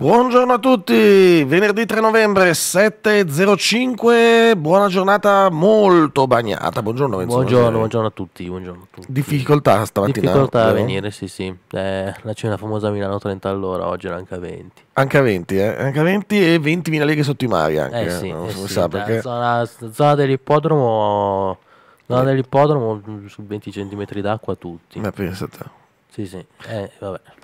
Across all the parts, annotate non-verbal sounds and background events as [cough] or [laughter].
Buongiorno a tutti, venerdì 3 novembre 7.05, buona giornata molto bagnata, buongiorno Enzo. Buongiorno, buongiorno a tutti, buongiorno a tutti. Difficoltà stamattina? Difficoltà a venire, sì sì, eh, la cena famosa Milano 30 all'ora, oggi era anche a 20. Anche a 20, eh? Anche a 20 e 20.000 leghe sotto i mari anche, eh sì, non eh sì, sa perché. Zona, zona dell'ippodromo... No, nell'ippodromo eh. su 20 cm d'acqua tutti. Ma pensate. Sì, sì. Eh,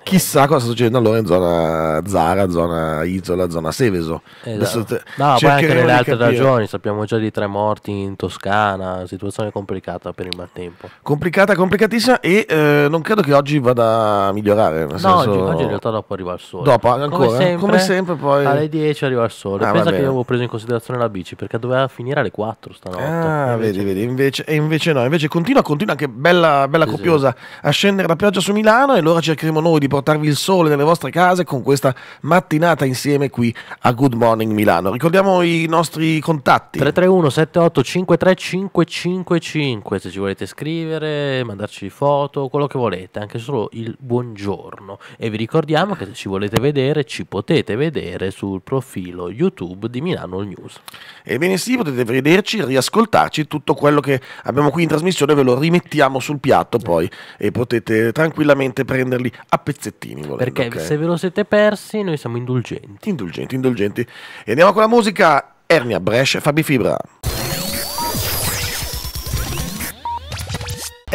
Chissà cosa sta succedendo allora in zona Zara, zona Isola, zona Seveso. Esatto. No, poi anche nelle altre capire. ragioni, sappiamo già di tre morti in Toscana, situazione complicata per il maltempo. Complicata, complicatissima e eh, non credo che oggi vada a migliorare. no, senso... oggi, oggi, in realtà dopo arriva il sole. Dopo, ancora, come sempre, come sempre poi... Alle 10 arriva il sole. Ah, Pensa che avevo preso in considerazione la bici perché doveva finire alle 4 stanotte. Ah, invece... vedi, vedi, invece, invece no, invece continua, continua anche bella, bella sì, copiosa sì. a scendere la pioggia su Milano Milano e allora cercheremo noi di portarvi il sole nelle vostre case con questa mattinata insieme qui a Good Morning Milano. Ricordiamo i nostri contatti. 331 78 53555 se ci volete scrivere, mandarci foto, quello che volete, anche solo il buongiorno. E vi ricordiamo che se ci volete vedere ci potete vedere sul profilo YouTube di Milano News. Ebbene sì, potete vederci, riascoltarci, tutto quello che abbiamo qui in trasmissione ve lo rimettiamo sul piatto poi e potete tranquillamente assolutamente prenderli a pezzettini. Volendo, Perché okay? se ve lo siete persi, noi siamo indulgenti. Indulgenti, indulgenti. E andiamo con la musica. Ernia Brescia, Fabi Fibra.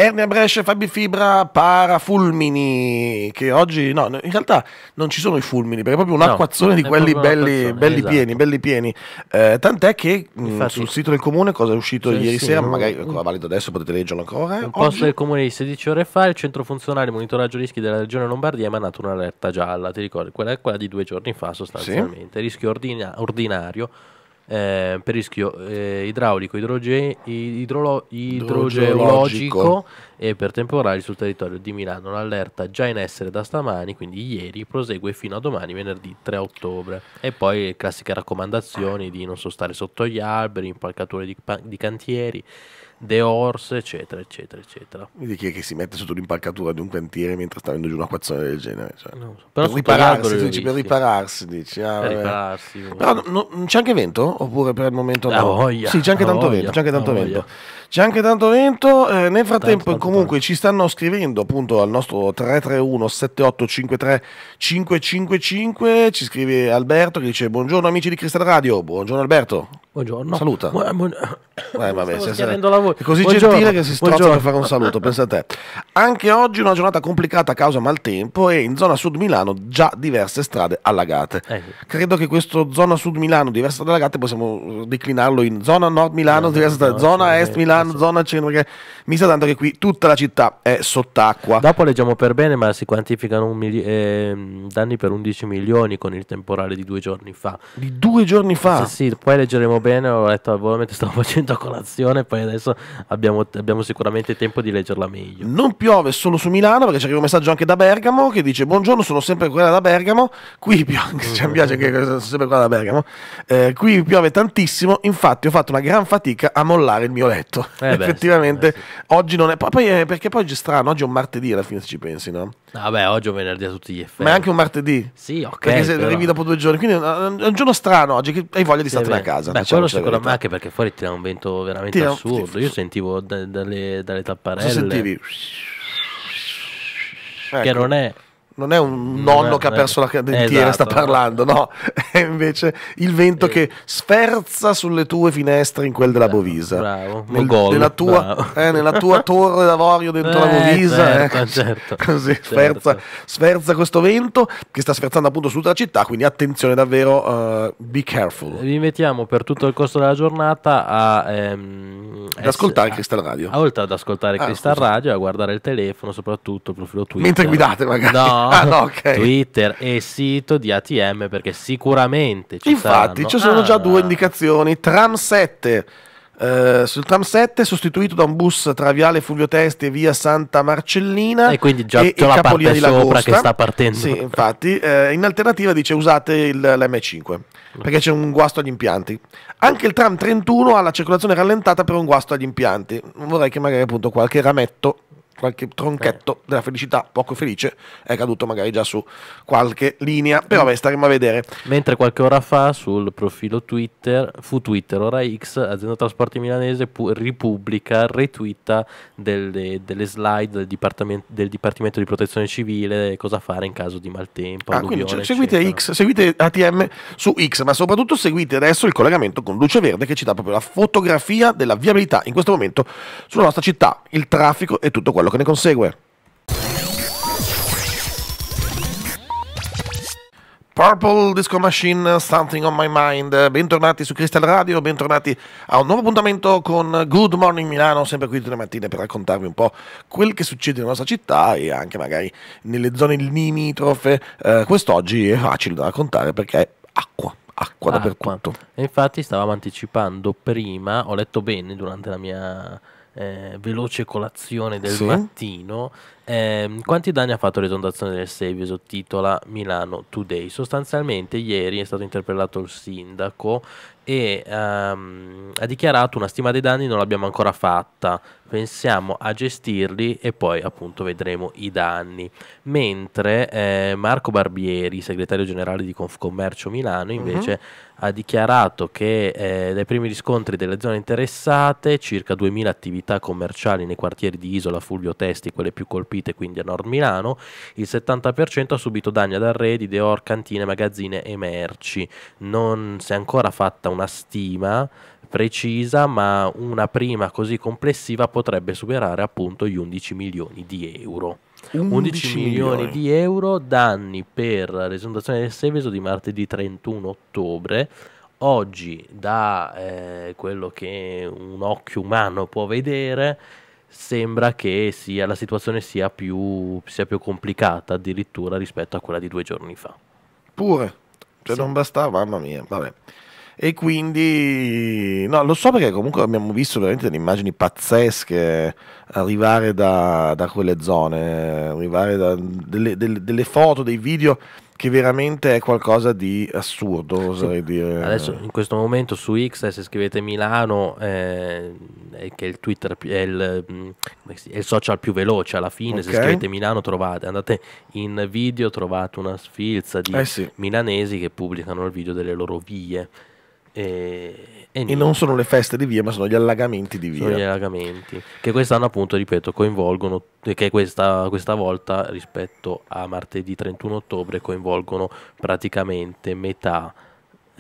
Ernia Brescia, Fabi Fibra, parafulmini, che oggi no, in realtà non ci sono i fulmini, perché è proprio un no, di quelli belli, belli esatto. pieni, belli pieni. Eh, tant'è che mm, Infatti, mh, sul sito del comune cosa è uscito sì, ieri sì, sera, no, magari è ancora valido adesso, potete leggerlo ancora. Un post oggi? del comune di 16 ore fa, il centro funzionale monitoraggio rischi della regione Lombardia ha emanato un'alerta gialla, ti ricordi? Quella, quella di due giorni fa sostanzialmente, sì. rischio ordina- ordinario eh, per rischio eh, idraulico, idroge- idrolo- idrogeologico e per temporali sul territorio di Milano. L'allerta già in essere da stamani, quindi ieri, prosegue fino a domani, venerdì 3 ottobre. E poi le classiche raccomandazioni di non stare sotto gli alberi, impalcature di, pa- di cantieri. The Horse, eccetera, eccetera, eccetera. Vedi chi è che si mette sotto l'impalcatura di un cantiere mentre sta venendo giù una quazzone del genere? Cioè, no, per, ripararsi, dici, per ripararsi, dici, ah, per ripararsi, Però no, no, c'è anche vento? Oppure per il momento no? Voglia, sì, c'è anche tanto voglia, vento, c'è anche tanto vento. C'è anche tanto vento. Eh, nel frattempo, tanto, comunque, tanto. ci stanno scrivendo appunto al nostro 331 7853 555. Ci scrive Alberto che dice: Buongiorno amici di Cristal Radio. Buongiorno Alberto. Buongiorno. Saluta. Bu- bu- eh, vabbè, se sei... È così Buongiorno. gentile che si strozza per fare un saluto, [laughs] pensa a te. Anche oggi una giornata complicata a causa maltempo e in zona sud Milano già diverse strade allagate. Eh. Credo che questo zona sud Milano, diverse strade allagate, possiamo eh, declinarlo in zona nord Milano, no, diverse strade, no, zona no, est Milano, zona centro, perché mi sa tanto che qui tutta la città è sott'acqua. Dopo leggiamo per bene, ma si quantificano mili- eh, danni per 11 milioni con il temporale di due giorni fa. Di due giorni fa? Sì, sì, poi leggeremo bene, ho letto al volo mentre stavo [laughs] facendo colazione, poi adesso abbiamo, abbiamo sicuramente tempo di leggerla meglio. Non piove solo su Milano, perché c'è arriva un messaggio anche da Bergamo che dice buongiorno, sono sempre quella da Bergamo, qui piove, [laughs] ci cioè, piace che sono sempre quella da Bergamo, eh, qui piove tantissimo, infatti ho fatto una gran fatica a mollare il mio letto. Eh beh, Effettivamente sì, eh sì. oggi non è, poi, eh, perché poi oggi è strano, oggi è un martedì alla fine se ci pensi, no? Vabbè, ah oggi è un venerdì a tutti gli effetti. Ma è anche un martedì. Sì, ok. Perché se però... arrivi dopo due giorni, quindi è un giorno strano oggi che hai voglia di sì, startene a casa. Beh, Diciamo, quello sicuramente anche perché fuori tira un vento veramente tira, assurdo. Tira, Io sentivo dalle, dalle tapparelle. Sentivi. Ecco. Che non è non è un nonno che ha perso la dentiera, esatto. sta parlando, no, [laughs] è invece il vento eh. che sferza sulle tue finestre in quel della Bovisa. Bravo, Nel, gol, nella, tua, eh, nella, tua, [laughs] torre d'avorio dentro eh, la Bovisa. Eh. Certo, [laughs] certo, così, certo. Sferza, certo. sferza, questo vento che sta sferzando appunto su tutta la città, quindi attenzione davvero, uh, be careful. Vi invitiamo per tutto il corso della giornata a, ehm, ad ascoltare Cristal Radio. A, oltre ad ascoltare ah, Crystal scusa. Radio, a guardare il telefono soprattutto, il profilo Twitter. Mentre guidate magari. No. No, ah, no, [laughs] okay. Twitter e sito di ATM perché sicuramente ci Infatti, saranno. ci sono ah, già due indicazioni. Tram 7 Uh, eh, sul tram 7 sostituito da un bus tra Viale Fulvio Testi e Via Santa Marcellina e quindi già e, c'è e la parte di sopra che sta partendo sì, infatti uh, in alternativa dice usate il, l'M5 perché c'è un guasto agli impianti anche il tram 31 ha la circolazione rallentata per un guasto agli impianti vorrei che magari appunto qualche rametto qualche tronchetto eh. della felicità poco felice è caduto magari già su qualche linea, però vabbè staremo a vedere. Mentre qualche ora fa sul profilo Twitter, fu Twitter, ora X, azienda trasporti milanese, pu- ripubblica, retweeta delle, delle slide del Dipartimento, del Dipartimento, di Protezione Civile, cosa fare in caso di maltempo. Ah, quindi cioè, seguite eccetera. X, seguite ATM su X, ma soprattutto seguite adesso il collegamento con Luce Verde che ci dà proprio la fotografia della viabilità in questo momento sulla nostra città, il traffico e tutto quello quello che ne consegue. Purple Disco Machine, Something on My Mind. Bentornati su Crystal Radio, bentornati a un nuovo appuntamento con Good Morning Milano, sempre qui tutte le mattine per raccontarvi un po' quel che succede nella nostra città e anche magari nelle zone limitrofe. Eh, quest'oggi è facile da raccontare perché è acqua acqua, acqua. dappertutto. E infatti stavamo anticipando prima, ho letto bene durante la mia eh, veloce colazione del sì. mattino. Eh, quanti danni ha fatto l'esondazione del Seveso? Titola Milano Today. Sostanzialmente, ieri è stato interpellato il sindaco e um, ha dichiarato una stima dei danni non l'abbiamo ancora fatta, pensiamo a gestirli e poi appunto vedremo i danni. Mentre eh, Marco Barbieri, segretario generale di Confcommercio Milano, mhm. invece uh-huh. ha dichiarato che eh, dai primi riscontri delle zone interessate, circa 2000 attività commerciali nei quartieri di Isola, Fulvio Testi, quelle più colpite quindi a Nord Milano, il 70% ha subito danni ad arredi, deor, cantine, magazzine e merci. Non si è ancora fatta una una stima precisa, ma una prima così complessiva potrebbe superare appunto gli 11 milioni di euro. 11, 11 milioni. milioni. di euro danni per la l'esondazione del Seveso di martedì 31 ottobre. Oggi, da eh, quello che un occhio umano può vedere, sembra che sia, la situazione sia più, sia più complicata addirittura rispetto a quella di due giorni fa. Pure, se cioè, sì. non bastava, mamma mia, vabbè. E quindi, no, lo so perché comunque abbiamo visto veramente delle immagini pazzesche arrivare da, da quelle zone, arrivare da delle, delle, delle foto, dei video che veramente è qualcosa di assurdo, oserei sì. dire. Adesso in questo momento su X, eh, se scrivete Milano, eh, che il Twitter è il, mm, è il, social più veloce alla fine, okay. se scrivete Milano trovate, andate in video, trovate una sfilza di eh sì. milanesi che pubblicano il video delle loro vie. E, e, e, non sono le feste di via, ma sono gli allagamenti di via. Sono gli allagamenti che quest'anno, appunto, ripeto, coinvolgono, che questa, questa volta rispetto a martedì 31 ottobre coinvolgono praticamente metà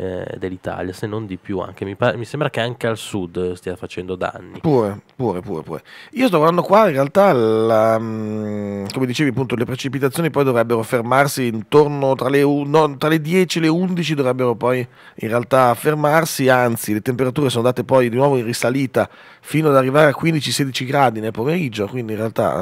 eh, dell'Italia, se non di più anche. Mi, mi, sembra che anche al sud stia facendo danni. Pure, pure, pure, pure. Io sto guardando qua, in realtà, la, mm, come dicevi appunto, le precipitazioni poi dovrebbero fermarsi intorno tra le, no, tra le 10 e le 11 dovrebbero poi in realtà fermarsi, anzi le temperature sono andate poi di nuovo in risalita fino ad arrivare a 15-16 gradi nel pomeriggio, quindi in realtà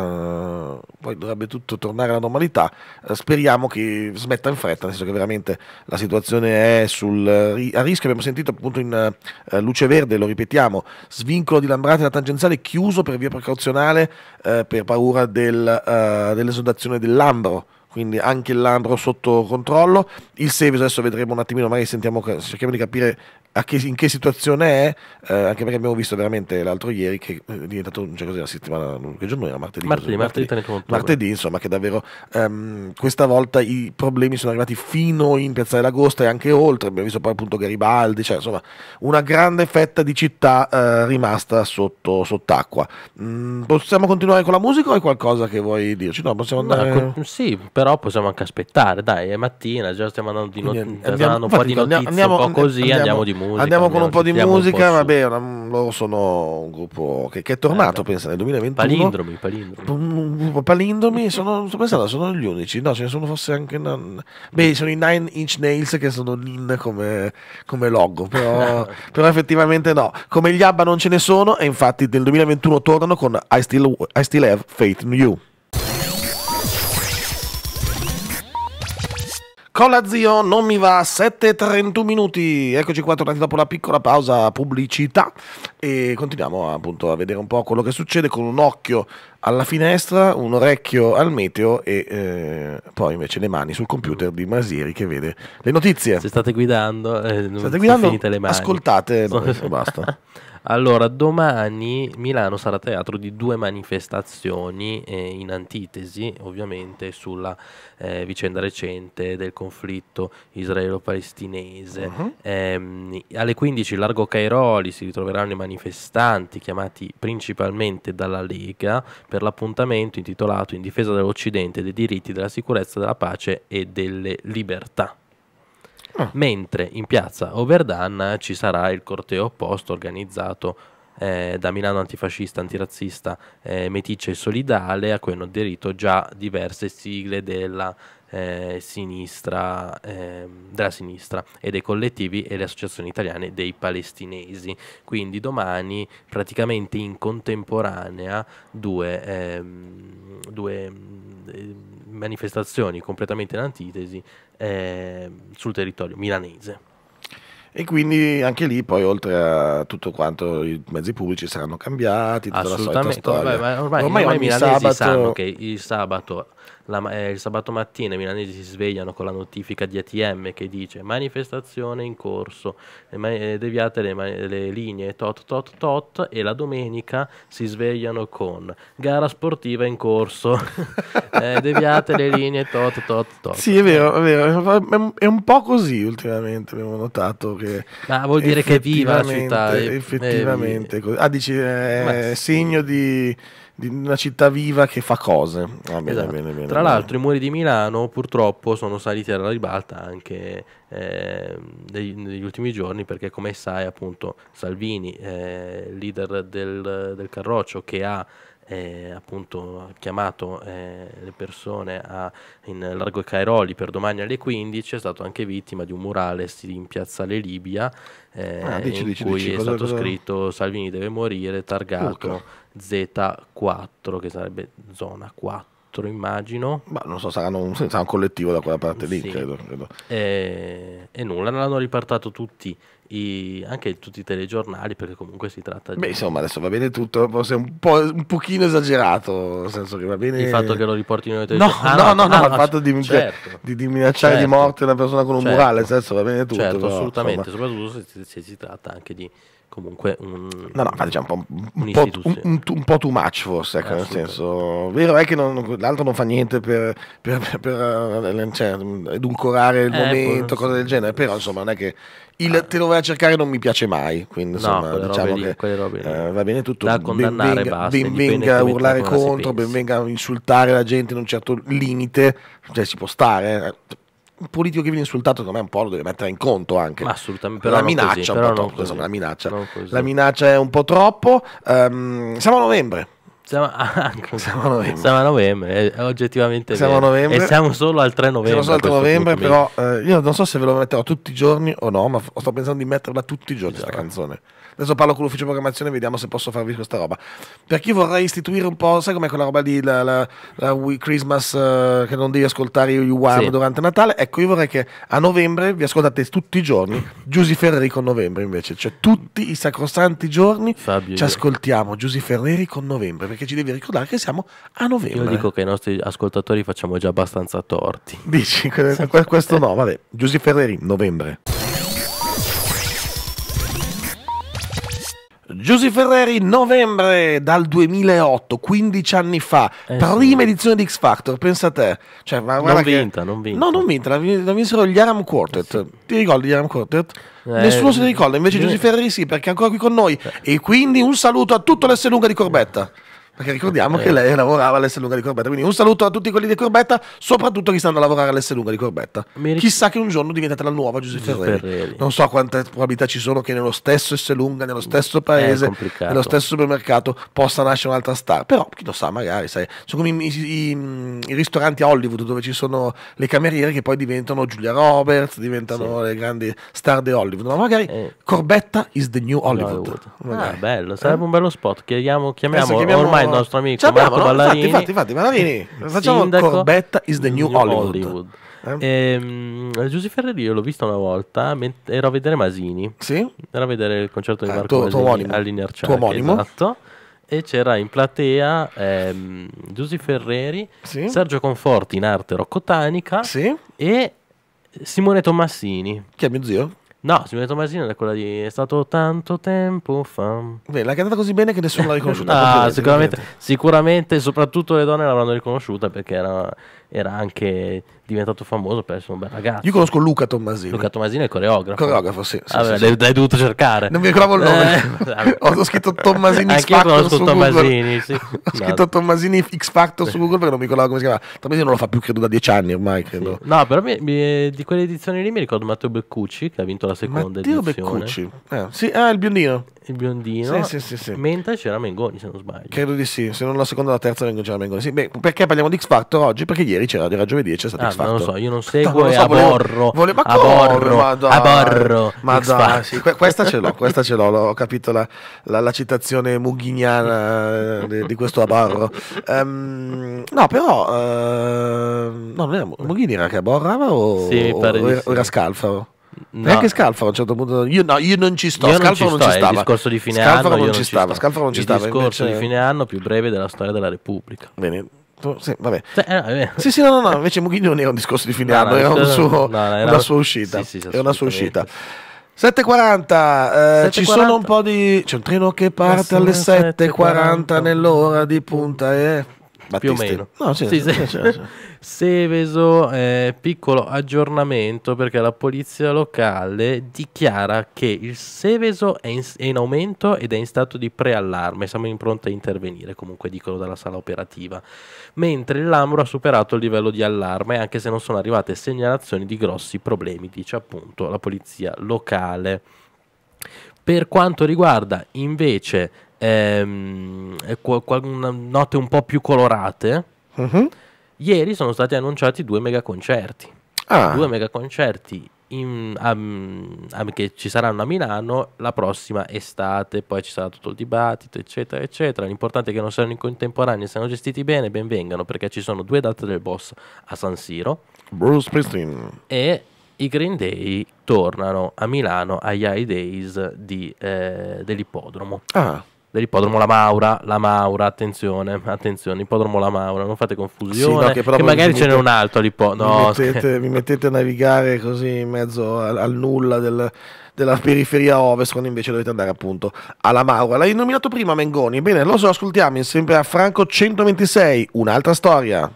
eh, poi dovrebbe tutto tornare alla normalità. Eh, speriamo che smetta in fretta, nel senso che veramente la situazione è sul a rischio abbiamo sentito appunto in eh, luce verde, lo ripetiamo, svincolo di Lambrate da tangenziale chiuso per via precauzionale eh, per paura del, eh, dell'esodazione dell'Ambro quindi anche il Lambro sotto controllo. Il Seveso adesso vedremo un attimino, magari sentiamo, cerchiamo di capire che, in che situazione è, eh, anche perché abbiamo visto veramente l'altro ieri che eh, è diventato, non cioè, così la settimana, che giorno era? Martedì. Martedì, martedì, martedì, martedì insomma, che davvero ehm, questa volta i problemi sono arrivati fino in Piazzale d'Agosto e anche oltre, abbiamo visto poi appunto Garibaldi, cioè insomma una grande fetta di città eh, rimasta sotto, sott'acqua. Mm, possiamo continuare con la musica o è qualcosa che vuoi dirci? No, possiamo andare... Ma, con... sì, però possiamo anche aspettare, dai, è mattina, già stiamo andando di notte, andiamo, un po' di notizie, un po' così, andiamo, andiamo di musica musica. Andiamo con un po' di musica, po vabbè, una, mm, loro sono un gruppo che, che è tornato, eh, pensa, nel 2021. Palindromi, palindromi. palindromi, sono, sto pensando, sono gli unici, no, ce ne sono forse anche... Non... Beh, sono i Nine Inch Nails che sono nin come, come logo, però, [laughs] però, effettivamente no. Come gli ABBA non ce ne sono e infatti nel 2021 tornano con I Still, I still Have Faith in You. Cola zio, non mi va, 7.31 minuti, eccoci qua tornati dopo la piccola pausa pubblicità e continuiamo appunto a vedere un po' quello che succede con un occhio alla finestra, un orecchio al meteo e eh, poi invece le mani sul computer di Masieri che vede le notizie. Se state guidando, eh, non state guidando, finite le mani. ascoltate e [laughs] basta. Allora, domani Milano sarà teatro di due manifestazioni eh, in antitesi, ovviamente, sulla eh, vicenda recente del conflitto israelo-palestinese. Uh-huh. Eh, alle 15 largo Cairoli si ritroveranno i manifestanti chiamati principalmente dalla Lega per l'appuntamento intitolato In difesa dell'Occidente, dei diritti, della sicurezza, della pace e delle libertà. Ah. mentre in piazza Overdan ci sarà il corteo opposto organizzato eh, da Milano antifascista, antirazzista, eh, meticcia e solidale, a cui hanno aderito già diverse sigle della, eh, sinistra, ehm, della sinistra e dei collettivi e le associazioni italiane dei palestinesi. Quindi domani praticamente in contemporanea due, ehm, due ehm, manifestazioni completamente in antitesi sul territorio milanese. E quindi anche lì, poi, oltre a tutto quanto, i mezzi pubblici saranno cambiati. Assolutamente. Ormai, ormai, ormai, ormai i milanesi sabato... sanno che il sabato la, eh, il sabato mattina i milanesi si svegliano con la notifica di ATM che dice manifestazione in corso, eh, deviate le, le, linee tot tot tot e la domenica si svegliano con gara sportiva in corso, [laughs] eh, deviate le linee tot tot tot. Sì, è vero, è vero, è un po' così ultimamente abbiamo notato che... Ma vuol dire che è viva la città. Effettivamente. Eh, eh, ah, dici, è segno di di una città viva che fa cose. Ah, bene, esatto. bene, bene, Tra l'altro i muri di Milano purtroppo sono saliti alla ribalta anche eh, degli, negli ultimi giorni perché come sai appunto Salvini, eh, leader del, del Carroccio, che ha eh, appunto ha chiamato eh, le persone a, in Largo Cairoli per domani alle 15, è stato anche vittima di un murales in Piazza Le Libia eh, ah, dici, in dici, cui dici, è stato cosa... scritto Salvini deve morire, targato Urca. Z4, che sarebbe zona 4 immagino. Ma non so, saranno un, sarà un collettivo da quella parte lì, sì. credo. credo. E, eh, e, nulla, l'hanno ripartato tutti i, anche tutti i telegiornali, perché comunque si tratta di... Beh, insomma, adesso va bene tutto, forse un, po', un pochino esagerato, nel senso che va bene... Il fatto che lo riportino ai telegiornali... No, ah, no, no, ah, no, il fatto di, certo. di, di minacciare certo. di morte una persona con un certo. murale, nel senso va bene tutto. Certo, però, assolutamente, insomma. soprattutto se, se si tratta anche di comunque un, no, no, un, po', un, po', un, un, po' too much forse ecco, nel senso vero è che non, l'altro non fa niente per, per, per, per cioè, edulcorare il eh, momento cose del genere però insomma non è che il te lo vai a cercare non mi piace mai quindi insomma no, diciamo lì, che eh, va bene tutto da condannare ben, basta, ben venga a urlare contro ben venga a insultare la gente in un certo limite cioè si può stare eh. un politico che viene insultato secondo me un po' lo deve mettere in conto anche Ma assolutamente però la minaccia così, però troppo, insomma, la minaccia la minaccia è un po' troppo um, siamo a novembre siamo, ah, [laughs] siamo a novembre. Siamo a novembre, è oggettivamente siamo a novembre. E siamo solo al 3 novembre. Siamo solo al 3 novembre, però eh, io non so se ve lo metterò tutti i giorni o no, ma sto pensando di metterla tutti i giorni questa esatto. canzone. Adesso parlo con l'ufficio programmazione e vediamo se posso farvi questa roba. Per chi vorrà istituire un po', sai com'è quella roba di la, la, la Christmas uh, che non devi ascoltare io, you sì. durante Natale? Ecco, io vorrei che a novembre vi ascoltate tutti i giorni, Giusy Ferreri con novembre invece, cioè tutti i sacrosanti giorni Fabio, ci ascoltiamo Giusy Ferreri con novembre, perché ci devi ricordare che siamo a novembre. Io dico che ai nostri ascoltatori facciamo già abbastanza torti. Dici, questo no, vabbè, Giusy Ferreri, novembre. Giuseppe Ferreri, novembre dal 2008, 15 anni fa, eh prima sì. edizione di X Factor, pensa a te. Cioè, ma non vinta, che... non vinta. No, non vinta, la, vinsero gli Aram Quartet. Eh sì. Ti ricordi gli Aram Quartet? Eh, Nessuno se eh, ne ricorda, invece eh. Giuseppe Ferreri sì, perché è ancora qui con noi. Eh. E quindi un saluto a tutto l'essere lunga di Corbetta. Perché ricordiamo eh. che lei lavorava all'S Lunga di Corbetta. Quindi un saluto a tutti quelli di Corbetta, soprattutto chi stanno a lavorare all'S Lunga di Corbetta. Ric- Chissà che un giorno diventate la nuova Giuseppe Ferreri. Ferreri. Non so quante probabilità ci sono che nello stesso S Lunga, nello stesso paese, eh, nello stesso supermercato possa nascere un'altra star. Però chi lo sa, magari, sai. Sono come i, i, i, i ristoranti a Hollywood dove ci sono le cameriere che poi diventano Giulia Roberts, diventano sì. le grandi star di Hollywood. Ma magari eh. Corbetta is the new Hollywood. Hollywood. Ah, bello, sarebbe eh? un bello spot. Chiediamo, chiamiamo, Adesso chiamiamo ormai il nostro amico Ci Marco no? Ballarini. Infatti, infatti, Ballarini, facciamo sindaco, Corbetta is the new, new Hollywood. Hollywood. Eh? Ehm, Giuseppe Ferreri io l'ho vista una volta, ero a vedere Masini. Sì? Ero a vedere il concerto di ah, Marco eh, tuo, Masini all'Inerciac. Cioè, tuo omonimo. Esatto e c'era in platea ehm, Giuseppe Ferreri, sì. Sergio Conforti in arte roccotanica sì. e Simone Tommassini. Che è mio zio? No, Simonetta Masino è quella di È stato tanto tempo fa. Beh, l'ha cantata così bene che nessuno l'ha [laughs] riconosciuta. ah, sicuramente, sicuramente, soprattutto le donne l'avranno riconosciuta perché era era anche diventato famoso per essere un bel ragazzo. Io conosco Luca Tommasini. Luca Tommasini è il coreografo. Coreografo, sì. sì, ah, Vabbè, sì, l'hai, l'hai, dovuto cercare. Non mi ricordavo il nome. Eh, [laughs] Ho scritto Tommasini X Factor. conosco Tommasini, sì. [laughs] Ho scritto no. Tommasini X Factor su Google perché non mi ricordavo come si chiama. Tommasini non lo fa più, credo, da dieci anni ormai. Credo. No, però mi, mi, di quelle edizioni lì mi ricordo Matteo Beccucci che ha vinto la seconda Matteo edizione. Matteo Beccucci. Eh, sì, ah, il biondino il biondino. Sì, sì, sì, Mentre c'era Mengoni, se non sbaglio. Credo di sì, se non la seconda o la terza c'era Mengoni. Sì, beh, perché parliamo di X Factor oggi? Perché ieri c'era, era giovedì e c'è stato ah, X Factor. Non lo so, io non [laughs] seguo non so, e volevo, aborro. Volevo, ma aborro, ma aborro. Ma dai, sì, questa ce l'ho, [laughs] questa ce l'ho, ho capito la, la, la citazione mughiniana eh, di, di, questo aborro. Um, no, però... Uh, no, non era, Mughini era che aborrava o, sì, o, o era, o era Scalfaro? No. Neanche Scalfaro a un certo punto. Io, no, io non ci sto. Io Scalfaro non ci, sto, non ci stava. Il discorso di fine Scalfaro anno. Non ci stava. Scalfaro non ci stava. Il discorso invece... di fine anno più breve della storia della Repubblica. Bene. Sì, vabbè. Sì, eh, sì, sì, no, no, no. Invece Mughini non era un discorso di fine no, anno, no, era, un suo, era, una sua uscita. Sì, sì, era una sua uscita. 7.40, eh, ci sono un po' di... C'è un treno che parte alle 7.40 nell'ora di punta, eh. Battistino. più o meno. No, certo, sì, sì, certo, certo. sì. [laughs] sì. Seveso, eh, piccolo aggiornamento perché la polizia locale dichiara che il Seveso è in, è in aumento ed è in stato di preallarme, siamo in pronti a intervenire, comunque dicono dalla sala operativa, mentre l'Ambro ha superato il livello di allarme anche se non sono arrivate segnalazioni di grossi problemi, dice appunto la polizia locale. Per quanto riguarda invece ehm, note un po' più colorate, uh-huh. ieri sono stati annunciati due megaconcerti. Ah. Due megaconcerti in, um, che ci saranno a Milano la prossima estate, poi ci sarà tutto il dibattito, eccetera, eccetera. L'importante è che non siano in contemporanea, siano gestiti bene, benvengano, perché ci sono due date del boss a San Siro. Bruce Springsteen. E i Green Day tornano a Milano agli High Days di, eh, dell'ippodromo. Ah dell'ippodromo La Maura, La Maura, attenzione, [laughs] attenzione, ippodromo La Maura, non fate confusione, sì, no, che, che, magari ce n'è un altro all'ippodromo. No, mi, mettete, mi mettete a navigare così in mezzo al, al nulla del della periferia ovest, quando invece dovete andare appunto alla Maura. L'hai nominato prima Mengoni, bene, lo so, ascoltiamo insieme a Franco 126, un'altra storia.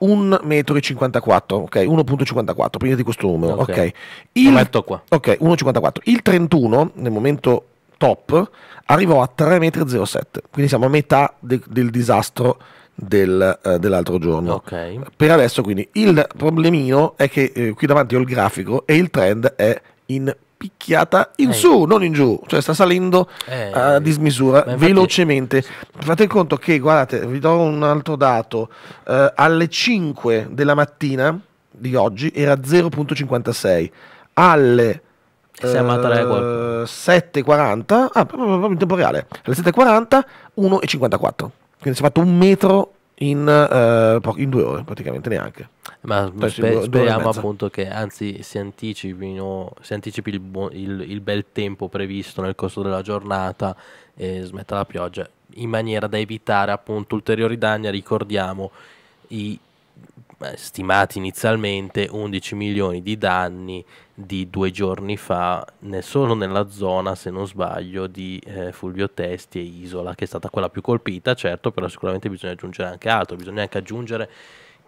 1,54 m, ok, 1.54, prendete questo numero, ok. okay. Il, metto qua. Ok, 1,54. Il 31, nel momento top, arrivò a 3,07 m, quindi siamo a metà de- del disastro del, eh, dell'altro giorno. Ok. Per adesso quindi il problemino è che eh, qui davanti ho il grafico e il trend è in picchiata in eh. su, non in giù, cioè sta salendo eh, a dismisura infatti... velocemente. Fate conto che, guardate, vi do un altro dato, eh, alle 5 della mattina di oggi era 0.56, alle siamo a 3 7.40, ah, proprio in tempo reale, alle 7.40 1.54, quindi si è fatto un metro in, uh, eh, po- in due ore praticamente neanche. Ma cioè, sper- speriamo appunto che anzi si, anticipino, si anticipi il, bu- il, il, bel tempo previsto nel corso della giornata e smetta la pioggia in maniera da evitare appunto ulteriori danni. Ricordiamo i eh, stimati inizialmente 11 milioni di danni di due giorni fa, ne solo nella zona, se non sbaglio, di eh, Fulvio Testi e Isola, che è stata quella più colpita, certo, però sicuramente bisogna aggiungere anche altro, bisogna anche aggiungere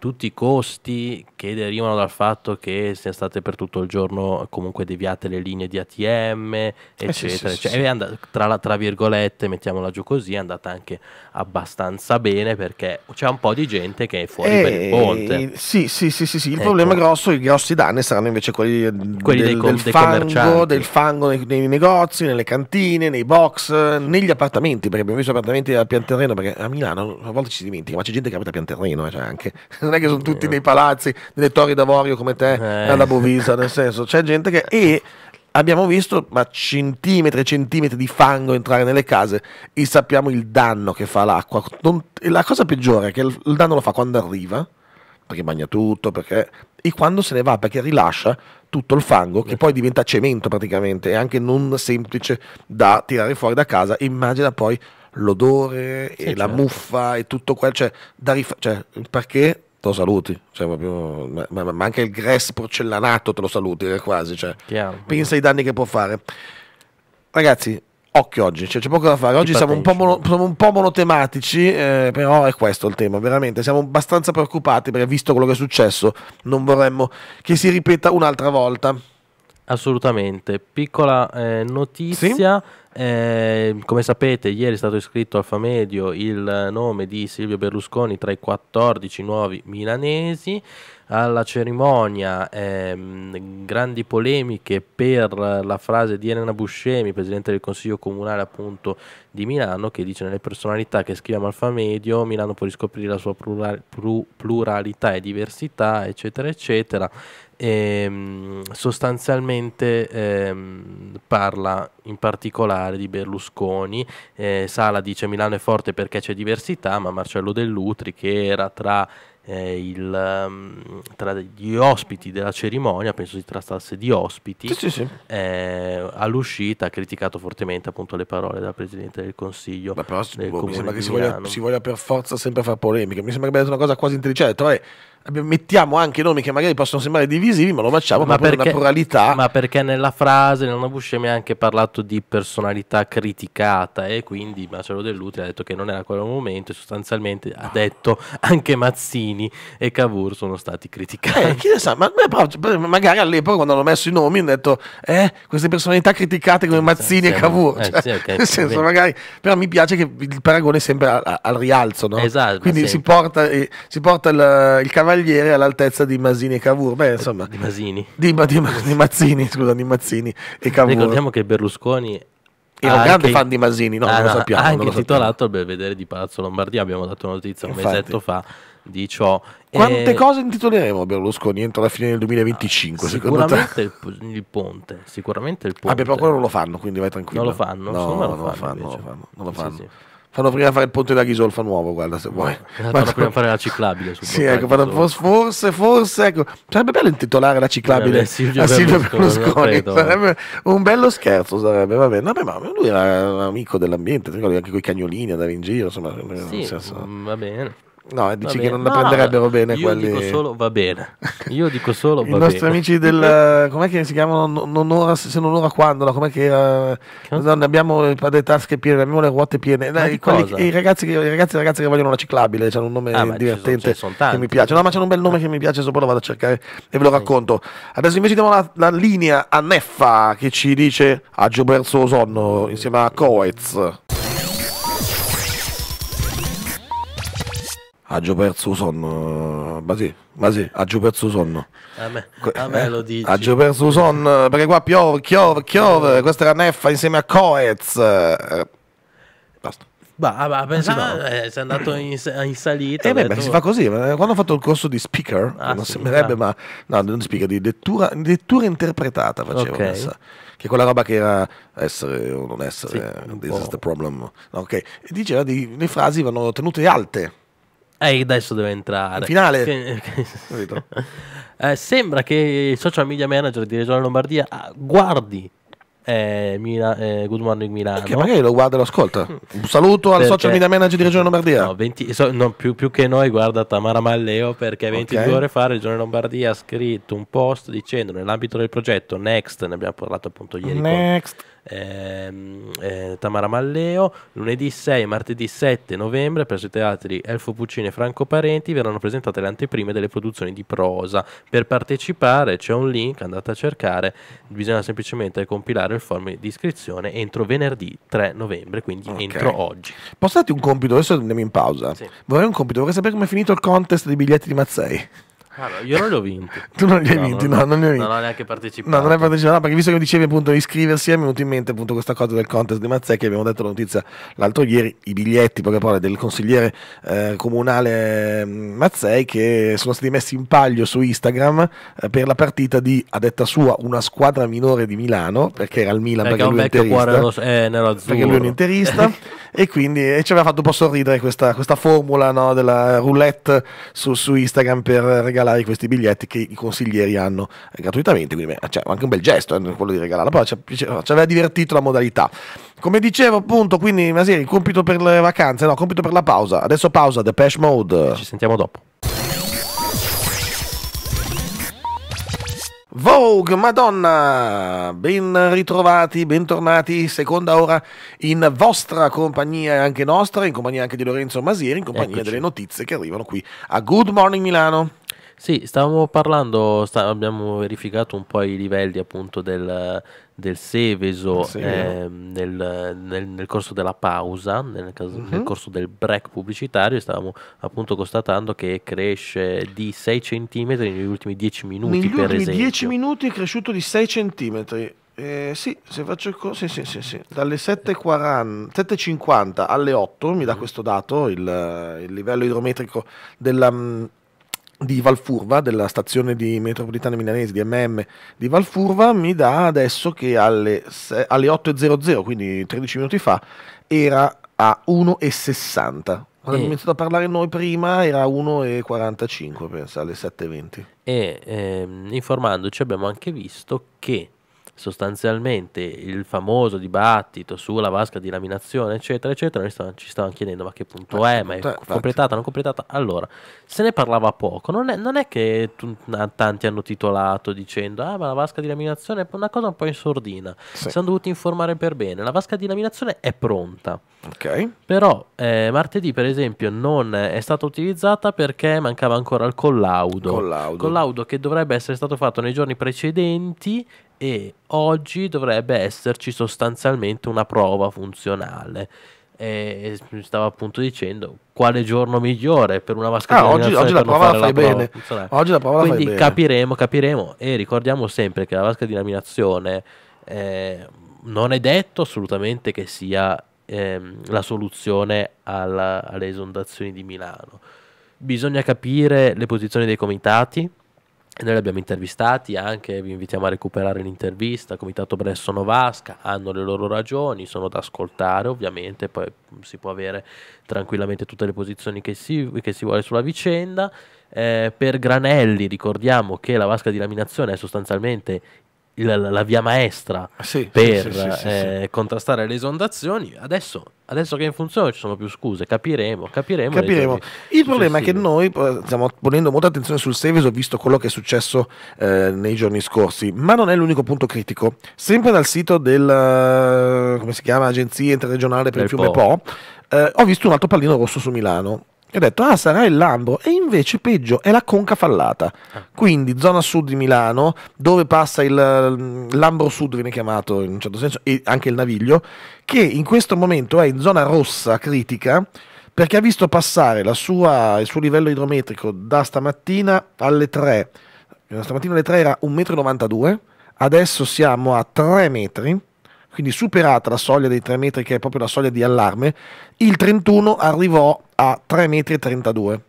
tutti i costi che derivano dal fatto che siano state per tutto il giorno comunque deviate le linee di ATM, eccetera. Eh sì, sì, cioè, sì. Andata, tra, la, tra, virgolette, mettiamola giù così, è andata anche abbastanza bene perché c'è un po' di gente che è fuori e... per il eh, ponte. Sì, sì, sì, sì, il ecco. problema grosso, i grossi danni saranno invece quelli, quelli del, dei, com- del dei fango, del fango nei, nei, negozi, nelle cantine, nei box, negli appartamenti, perché abbiamo visto appartamenti a pian terreno, perché a Milano a volte ci dimentica, ma c'è gente che abita a pian terreno, eh, cioè anche non è che sono tutti eh. nei palazzi, nelle torri d'avorio come te, eh. alla Bovisa, nel senso, c'è gente che... E abbiamo visto ma centimetri e centimetri di fango entrare nelle case e sappiamo il danno che fa l'acqua. Non, la cosa peggiore è che il, il danno lo fa quando arriva, perché bagna tutto, perché, e quando se ne va, perché rilascia tutto il fango che eh. poi diventa cemento praticamente, è anche non semplice da tirare fuori da casa. Immagina poi l'odore sì, e certo. la muffa e tutto quello, cioè, rif- cioè perché te lo saluti, cioè, proprio, ma, ma, ma, anche il grass porcellanato te lo saluti eh, quasi, cioè. pensa ai danni che può fare. Ragazzi, occhio oggi, cioè, c'è poco da fare, oggi siamo un, mono, siamo un, po monotematici, eh, però è questo il tema, veramente, siamo abbastanza preoccupati perché visto quello che è successo non vorremmo che si ripeta un'altra volta. Assolutamente, piccola eh, notizia. Sì? Eh, come sapete, ieri è stato iscritto al Famedio il nome di Silvio Berlusconi tra i 14 nuovi milanesi. Alla cerimonia ehm, grandi polemiche per la frase di Elena Buscemi, presidente del Consiglio Comunale appunto di Milano, che dice nelle personalità che scriviamo Alfa Medio, Milano può riscoprire la sua pluralità e diversità, eccetera, eccetera e ehm, sostanzialmente ehm, parla in particolare di Berlusconi. Eh, Sala dice Milano è forte perché c'è diversità, ma Marcello Dell'Utri che era tra eh, il, ehm, tra gli ospiti della cerimonia, penso si trattasse di ospiti, sì, sì, sì. Eh, all'uscita ha criticato fortemente appunto le parole del Presidente del Consiglio. Ma però, del boh, mi sembra che si voglia, si voglia, per forza sempre fare polemica, mi sembra che abbia detto una cosa quasi intelligente, cioè, mettiamo anche nomi che magari possono sembrare divisivi, ma lo facciamo ma per una pluralità. Ma perché nella frase, nella Busce mi ha anche parlato di personalità criticata e quindi Marcello Dell'Utri ha detto che non era quello il momento e sostanzialmente ha detto anche Mazzini e Cavour sono stati criticati. Eh, chi ne sa, ma, cioè, magari all'epoca quando hanno messo i nomi hanno detto eh, queste personalità criticate come eh, Mazzini sì, e Cavour, eh, cioè, sì, okay, [laughs] nel senso magari, però mi piace che il paragone sembra al, al rialzo, no? Esatto. Quindi si porta, eh, si porta, il, il cavallo cavaliere all'altezza di Masini e Cavour. Beh, insomma, di Masini. Di, di, di Mazzini, scusa, di Mazzini e Cavour. Ricordiamo che Berlusconi era un grande fan di Masini, no, ah, non lo ah, sappiamo. Ha anche titolato al Belvedere di Palazzo Lombardia, abbiamo dato notizia un Infatti. mesetto fa di ciò. Quante e... Eh, cose intitoleremo Berlusconi entro la fine del 2025? Ah, sicuramente il, il, ponte, sicuramente il ponte. Ah, però quello non lo fanno, quindi vai tranquillo. Non lo fanno, no, no, non, lo fanno, non lo fanno. Non lo fanno. Sì, sì. Fanno prima fare il ponte da Ghisolfa nuovo, guarda se vuoi. Eh, fanno prima fare la ciclabile. Sì, ecco, forse, forse, ecco. Sarebbe bello intitolare la ciclabile eh, beh, Silvio a Silvio Berlusconi. [laughs] Sarebbe un bello scherzo, sarebbe, vabbè. No, ma lui era un amico dell'ambiente, anche con i cagnolini andare in giro, insomma. Sì, senso... va bene. No, dici che non la no, prenderebbero bene io quelli. Io dico solo va bene. [laughs] Io dico solo va bene. I nostri bene. amici del. [laughs] Com'è che si chiamano? Non ora, se non ora quando? No, com'è che. Uh, no, ne abbiamo le tasche piene, abbiamo le ruote piene. Dai, quelli, i, ragazzi, i ragazzi e ragazze che vogliono la ciclabile, c'è un nome ah, divertente che mi piace. No, ma c'è un bel nome che mi piace, sopra lo vado a cercare e ve lo racconto. Adesso invece diamo la, la linea a Neffa che ci dice Agio perso sonno insieme a Coetz. ha già perso sonno. Ma sì, ma sì, ha già perso sonno. A me, a me eh? lo dici. Ha già perso sonno perché qua piove, piove, piove. Questa era Neffa insieme a Coez. Basta. Bah, ah, bah, pensavo, eh, sei andato in, in salita. Eh, beh, detto... si fa oh. così. Eh, quando ho fatto il corso di speaker, ah, non sì, sembrerebbe, ma no, non speaker, di lettura, lettura interpretata facevo okay. Questa, che quella roba che era essere o non essere, sì, eh, this is the problem. ok, e diceva di, le frasi vanno tenute alte e eh, adesso deve entrare. In finale. [laughs] eh, sembra che il social media manager di Regione Lombardia ah, guardi eh, Mila, eh, Good Morning Milano. Che magari lo guarda e lo ascolta. Un saluto al perché, social media manager di Regione Lombardia. No, 20, so, no, più, più, che noi guarda Tamara Malleo perché 22 okay. ore fa Regione Lombardia ha scritto un post dicendo nell'ambito del progetto Next, ne abbiamo parlato appunto ieri. Next. Con, Ehm, eh, Tamara Malleo. Lunedì 6 e martedì 7 novembre presso i teatri Elfo Puccini e Franco Parenti verranno presentate le anteprime delle produzioni di prosa. Per partecipare c'è un link, andate a cercare, bisogna semplicemente compilare il il form di iscrizione entro venerdì 3 novembre, quindi okay. entro oggi. Posso darti un compito? Adesso andiamo in pausa. Sì. Vorrei un compito, vorrei sapere come è finito il contest dei biglietti di Mazzei. Allora, io non li ho vinti. [laughs] tu non li hai no, vinti, no, no, non li ho vinti. Non ho neanche partecipato. No, non hai partecipato, perché visto che dicevi appunto di iscriversi, è venuto in mente appunto questa cosa del contest di che abbiamo detto la notizia l'altro ieri, i biglietti, poche parole, del consigliere eh, comunale mm, Mazzei che sono stati messi in paglio su Instagram eh, per la partita di, a detta sua, una squadra minore di Milano, perché era il Milan, perché, perché lui è un interista. Cuore eh, Perché lui è un interista. [laughs] e quindi e ci aveva fatto un po' sorridere questa, questa formula no, della roulette su, su, Instagram per regalare questi biglietti che i consiglieri hanno gratuitamente, quindi cioè, anche un bel gesto eh, quello di regalarla, però ci, aveva divertito la modalità. Come dicevo appunto, quindi Masiri, compito per le vacanze, no, compito per la pausa, adesso pausa, Depeche Mode. Ci sentiamo dopo. Vogue, Madonna, ben ritrovati, bentornati, seconda ora in vostra compagnia e anche nostra, in compagnia anche di Lorenzo Masieri, in compagnia Eccoci. delle notizie che arrivano qui a Good Morning Milano. Sì, stavamo parlando, sta- abbiamo verificato un po' i livelli appunto del, del Seveso sì, eh, nel, nel, nel, corso della pausa, nel, caso, uh-huh. nel, mhm. corso del break pubblicitario, stavamo appunto constatando che cresce di 6 cm negli ultimi 10 minuti. Negli per ultimi 10 minuti è cresciuto di 6 cm. Eh, sì, se faccio così, sì, sì, sì, dalle 7.40, 7.50 alle 8 mi dà mhm. questo dato, il, il livello idrometrico della mm, di Valfurva, della stazione di metropolitana milanese di MM di Valfurva, mi dà adesso che alle, alle 8.00, quindi 13 minuti fa, era a 1.60. Quando eh. abbiamo iniziato a parlare noi prima era 1.45, pensa, alle 7.20. E ehm, informandoci abbiamo anche visto che sostanzialmente il famoso dibattito sulla vasca di laminazione, eccetera, eccetera, stavano, ci stavano chiedendo ma che punto ma è, ma è infatti. completata, non completata. Allora, se ne parlava poco, non è, non è che t- tanti hanno titolato dicendo ah ma la vasca di laminazione è una cosa un po' in sordina, sì. sono dovuti informare per bene, la vasca di laminazione è pronta. Okay. Però eh, martedì per esempio non è stata utilizzata perché mancava ancora il collaudo. collaudo. Collaudo che dovrebbe essere stato fatto nei giorni precedenti e oggi dovrebbe esserci sostanzialmente una prova funzionale. E stavo appunto dicendo quale giorno migliore per una maschera ah, oggi, oggi la prova la fai prova bene funzionale. oggi la prova quindi la fai capiremo bene. capiremo e ricordiamo sempre che la vasca di laminazione eh, non è detto assolutamente che sia ehm, la soluzione alla, alle esondazioni di Milano bisogna capire le posizioni dei comitati noi li abbiamo intervistati anche, vi invitiamo a recuperare l'intervista, Comitato Bresso Novasca, hanno le loro ragioni, sono da ascoltare ovviamente, poi si può avere tranquillamente tutte le posizioni che si, che si vuole sulla vicenda. Eh, per Granelli ricordiamo che la vasca di laminazione è sostanzialmente la, la via maestra ah, sì, per sì, sì, eh, contrastare le esondazioni, adesso adesso che è in funzione ci sono più scuse, capiremo, capiremo. capiremo. Il problema è che noi eh, stiamo ponendo molta attenzione sul Seveso visto quello che è successo eh, nei giorni scorsi, ma non è l'unico punto critico. Sempre dal sito del, eh, come si chiama, Agenzia Interregionale per il, il Fiume Po, po eh, ho visto un altro pallino rosso su Milano e ho detto ah sarà il Lambro e invece peggio è la conca fallata ah. quindi zona sud di Milano dove passa il Lambro Sud viene chiamato in un certo senso e anche il Naviglio che in questo momento è in zona rossa critica perché ha visto passare sua, il suo livello idrometrico da stamattina alle 3 stamattina alle 3 era 1,92 m adesso siamo a 3 metri quindi superata la soglia dei 3 metri che è proprio la soglia di allarme, il 31 arrivò a 3,32 metri.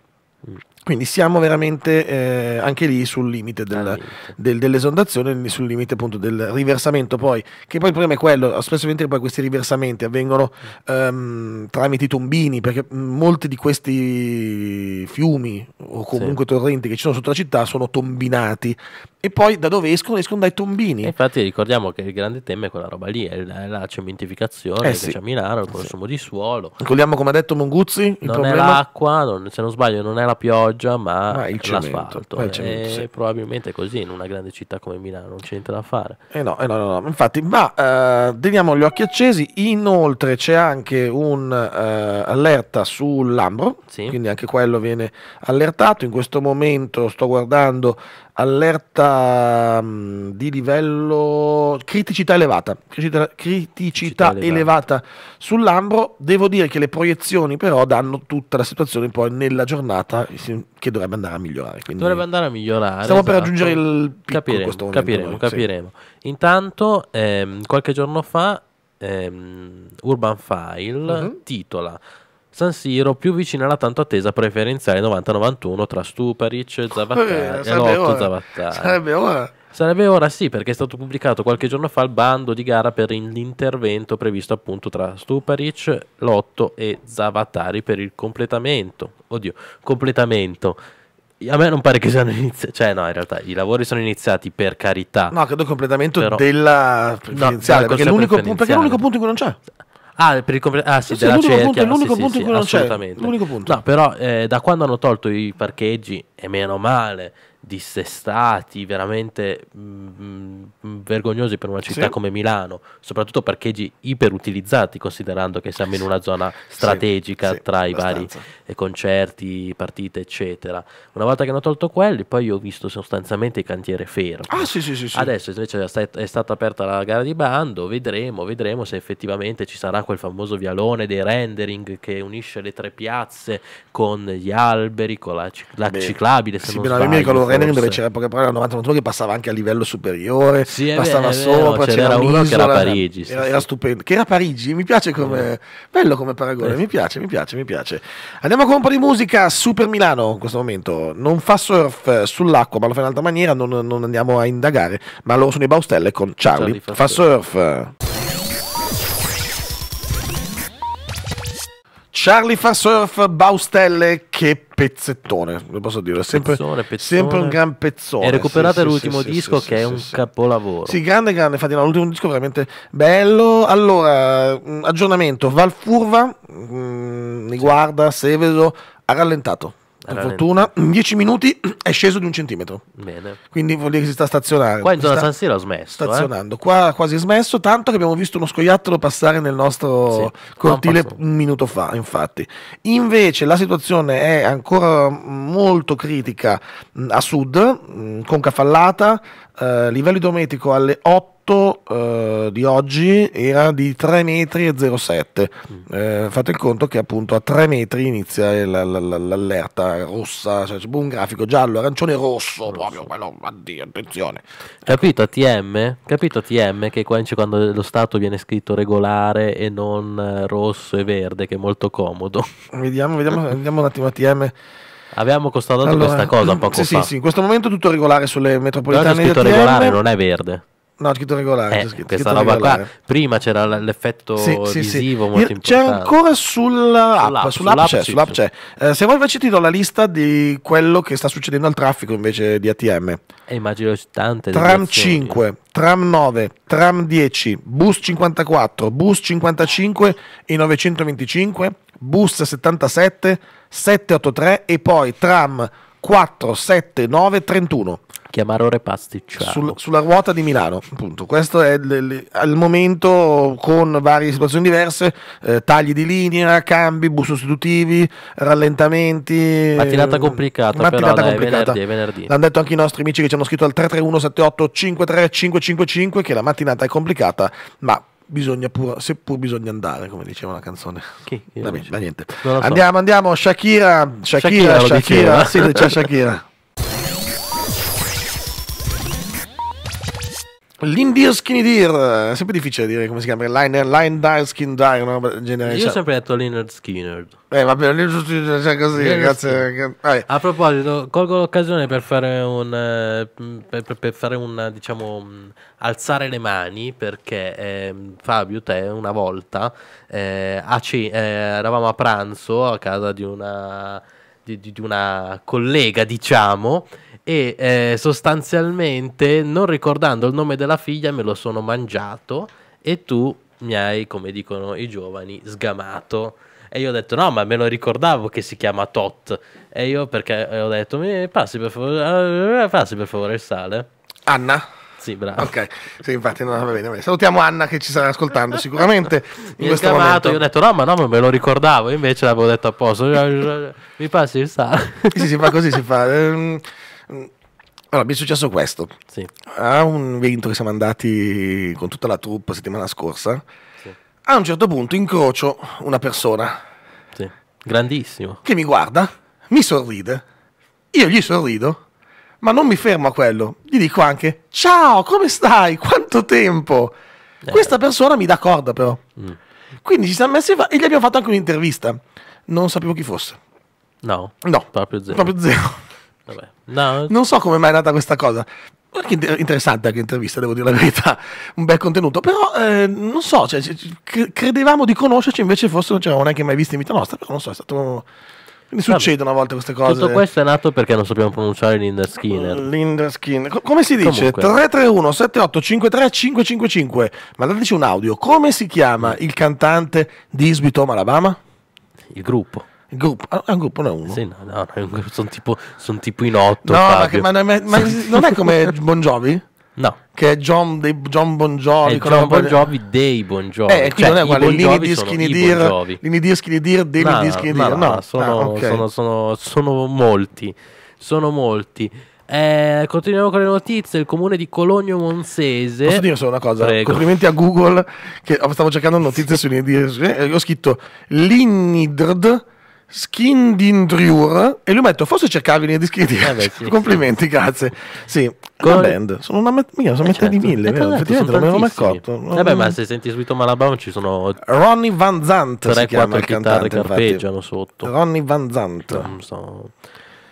Quindi siamo veramente eh, anche lì sul limite del, del, dell'esondazione, sul limite appunto del riversamento poi, che poi il problema è quello, spesso poi questi riversamenti avvengono um, tramite i tombini, perché molti di questi fiumi o comunque sì. torrenti che ci sono sotto la città sono tombinati e poi da dove escono? Escono dai tombini. E infatti ricordiamo che il grande tema è quella roba lì, è la, la cementificazione eh che c'è a Milano, il consumo sì. di suolo. Ricordiamo come ha detto Monguzzi, il non problema... è l'acqua, non, se non sbaglio non è la pioggia pioggia, ma, ma l'asfalto. Ma cemento, eh, sì. Probabilmente così in una grande città come Milano non c'entra da fare. Eh no, eh no, no, no, infatti, ma eh, teniamo gli occhi accesi. Inoltre c'è anche un'allerta eh, sull'Ambro, sì. quindi anche quello viene allertato. In questo momento sto guardando allerta mm, di livello criticità elevata, criticità, criticità elevata. elevata sull'Ambro, devo dire che le proiezioni però danno tutta la situazione poi nella giornata che dovrebbe andare a migliorare. dovrebbe andare a migliorare. Stiamo esatto. per raggiungere il picco capiremo, momento, Capiremo, noi, capiremo. Sì. Intanto ehm, qualche giorno fa ehm, Urban File uh-huh. titola San Siro più vicina alla tanto attesa preferenziale 90-91 tra Stuparic, Zavattari eh, e Lotto ora. Zavattari. Sarebbe ora. Sarebbe ora sì, perché è stato pubblicato qualche giorno fa il bando di gara per l'intervento previsto appunto tra Stuparic, Lotto e Zavattari per il completamento. Oddio, completamento. A me non pare che siano iniziati, cioè no, in realtà i lavori sono iniziati per carità. No, credo completamento però... della preferenziale, no, perché, perché è l'unico punto in cui non c'è. Ah, per il completo. Ah, sì, sì della l'unico cerchia. Punto, l'unico sì, punto sì, in cui non c'è. L'unico punto. No, però eh, da quando hanno tolto i parcheggi, e meno male, dissestati, veramente mh, mm, mm, vergognosi per una città sì. come Milano, soprattutto parcheggi iperutilizzati, considerando che siamo in una zona strategica sì, sì, tra i abbastanza. vari eh, concerti, partite, eccetera. Una volta che hanno tolto quelli, poi ho visto sostanzialmente il cantiere fermo. Ah, Adesso invece è stata aperta la gara di bando, vedremo, vedremo se effettivamente ci sarà quel famoso vialone dei rendering che unisce le tre piazze con gli alberi, con la, la ciclabile, se non sbaglio training dove c'era perché poi era 90 minuti che passava anche a livello superiore, sì, passava vero, sopra, c'era, c'era uno che era Parigi, sì, era, era, stupendo, che era Parigi, mi piace come eh. bello come paragone, eh. mi piace, mi piace, mi piace. Andiamo con un po' di musica Super Milano in questo momento, non fa surf eh, sull'acqua, ma lo fa in altra maniera, non, non andiamo a indagare, ma loro sono i Baustelle con Charlie, Charlie fa surf. Charlie Farsurf Baustelle, che pezzettone, lo posso dire, sempre, pezzone, pezzone. sempre un gran pezzone. E recuperate sì, l'ultimo sì, disco sì, che è un capolavoro. Sì, grande, grande, infatti no, l'ultimo disco veramente bello. Allora, mm, aggiornamento, Valfurva, mh, mm, mi guarda, Seveso, ha rallentato per fortuna, in 10 minuti è sceso di un centimetro. Bene. Quindi vuol dire che si sta stazionando. Qua in zona San Siro ha smesso. Eh. Stazionando, eh? qua quasi smesso, tanto che abbiamo visto uno scoiattolo passare nel nostro sì, cortile un minuto fa, infatti. Invece la situazione è ancora molto critica a sud, con Cafallata, eh, livello idrometrico alle 8 alto eh, di oggi era di 3,07 metri. Mm. Eh, fate il conto che appunto a 3 metri inizia la, la, la, l'allerta rossa, cioè un grafico giallo, arancione, rosso, rosso. proprio quello, addio, attenzione. Capito TM? Capito TM che qua c'è quando lo stato viene scritto regolare e non eh, rosso e verde, che è molto comodo. [laughs] Vediamo, vediamo, vediamo un attimo ATM. Abbiamo costato allora, questa cosa poco sì, fa. Sì, sì, in questo momento tutto regolare sulle metropolitane. Però scritto ATM. regolare non è verde. No, ho scritto regolare. Eh, scritto, questa scritto roba regolare. qua, prima c'era l'effetto sì, visivo sì, molto c'è importante. C'è ancora sull'app, sull'app, sull'app c'è. Sull'app c'è. Eh, se vuoi invece ti do la lista di quello che sta succedendo al traffico invece di ATM. Eh, immagino tante. Tram 5, tram 9, tram 10, bus 54, bus 55 e 925, bus 77, 783 e poi tram 31. Chiamarore pasticciato. Sul, sulla ruota di Milano, appunto. Questo è l- al momento con varie situazioni diverse, eh, tagli di linea, cambi, bus sostitutivi, rallentamenti. Mattinata ehm, complicata, mattinata però, complicata. Dai, venerdì, venerdì. L'hanno detto anche i nostri amici che ci hanno scritto al 331-78-53-555 che la mattinata è complicata, ma bisogna pur, seppur bisogna andare, come diceva la canzone. Chi? Vabbè, so. niente. So. Andiamo, andiamo, Shakira, Shakira, Shakira, Shakira, Shakira. Sì, c'è Shakira. L'Indio Skinny Deer, è sempre difficile dire come si chiama, Line, line Dire Skin Dire, una roba del genere. Io ho cioè sempre detto Leonard Skinner. Eh vabbè, cioè, cioè così, Leonard grazie. Skinner. A proposito, colgo l'occasione per fare un, eh, per, per fare un diciamo, mm, alzare le mani perché eh, Fabio, te una volta, eh, a C- eh, eravamo a pranzo a casa di una, di, di una collega, diciamo, e eh, sostanzialmente non ricordando il nome della figlia me lo sono mangiato e tu mi hai, come dicono i giovani, sgamato. E io ho detto no, ma me lo ricordavo che si chiama Tot. E io perché eh, ho detto mi passi per favore, eh, passi per favore il sale. Anna. Sì, bravo. Ok, sì, infatti no, va bene, va bene. Salutiamo Anna che ci starà ascoltando sicuramente. [laughs] mi in chiamato, io ho detto no, ma no, ma me lo ricordavo, invece l'avevo detto apposta. [laughs] Mi passi il sale. sì, si fa così, si fa. [laughs] Ehm, allora, mi è successo questo. Sì. A un evento che siamo andati con tutta la troupe settimana scorsa, sì. a un certo punto incrocio una persona. Sì. Grandissimo. Che mi guarda, mi sorride, io gli sorrido, ma non mi fermo a quello. Gli dico anche, ciao, come stai? Quanto tempo? Eh. Questa persona mi dà corda però. Mm. Quindi ci siamo messi e gli abbiamo fatto anche un'intervista. Non sapevo chi fosse. No. No. Proprio zero. Proprio zero. Vabbè. No. Non so come mai è nata questa cosa. interessante anche intervista, devo dire la verità, un bel contenuto, però eh, non so, cioè, credevamo di conoscerci, invece forse non ci avevamo neanche mai visto in vita nostra, però non so, è stato... Quindi succedono a volte queste cose. Tutto questo è nato perché non sappiamo pronunciare Linda Skinner. Mm, Linda Skinner. Co- come si dice? Comunque. 331 7853 555. Mandateci un audio. Come si chiama il cantante di Sweet Home Alabama? Il gruppo. Il gruppo, ah, è un gruppo, non è uno. Sì, no, no, no sono tipo, son tipo, in otto. No, ma, che, ma, ma, ma non è come [laughs] Bon Jovi? No. Che è John, dei, John Bon Jovi. È John Bon Jovi dei Bon Jovi. Eh, cioè, non è uguale, bon Lini di Skinny Deer, Lini di Dir, Deer, dei dischi di Dir. Deer. No, sono, ah, okay. sono, sono, sono molti, sono molti. Eh, continuiamo con le notizie. Il comune di Cologno Monsese. Posso dire solo una cosa? Prego. Complimenti a Google. Che stavo cercando notizie sì. su Lini di eh, Ho scritto Linnidrd Skin Dindriur e lui metto forse cercavi nei dischi eh ah, beh, sì, [laughs] complimenti sì, grazie sì con... una band sono una met- mica, sono eh metà certo. di mille eh, vero? Esatto, effettivamente non me l'ho mai accorto vabbè ma se senti subito Malabon ci sono Ronnie Van Zant 3-4 chitarre che arpeggiano sotto Ronnie Van Zant non so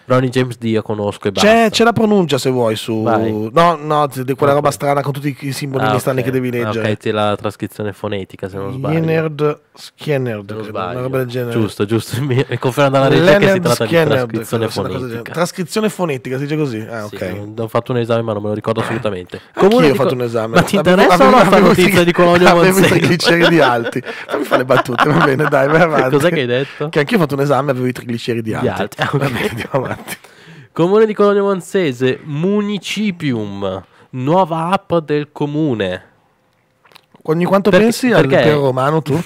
Ronnie James D io conosco e basta. C'è, c'è la pronuncia se vuoi su... Vai. No, no, di quella roba strana con tutti i simboli ah, strani okay. che devi leggere. Ah, ok, c'è la trascrizione fonetica se non sbaglio. Leonard Skinnerd, una roba del genere. Giusto, giusto, mi conferma dalla regia che si tratta Skinnerd, di trascrizione fonetica. Trascrizione fonetica, si dice così? Ah, ok. Sì, ho fatto un esame ma non me lo ricordo assolutamente. [clears throat] Comunque io ho fatto un esame. Ma ti interessa o no avevo, notizia di Colonio Monsenso? Avevo i alti. Fammi fare le battute, va bene, dai, vai [laughs] avanti. Cos'è che hai detto? Che anch'io ho fatto un esame e avevo i trigliceridi alti. alti. Ah, Va bene, andiamo avanti. Esatto. Comune di Colonia Monsese, Municipium, nuova app del comune. Ogni quanto perché, pensi all'impero romano tu? [laughs]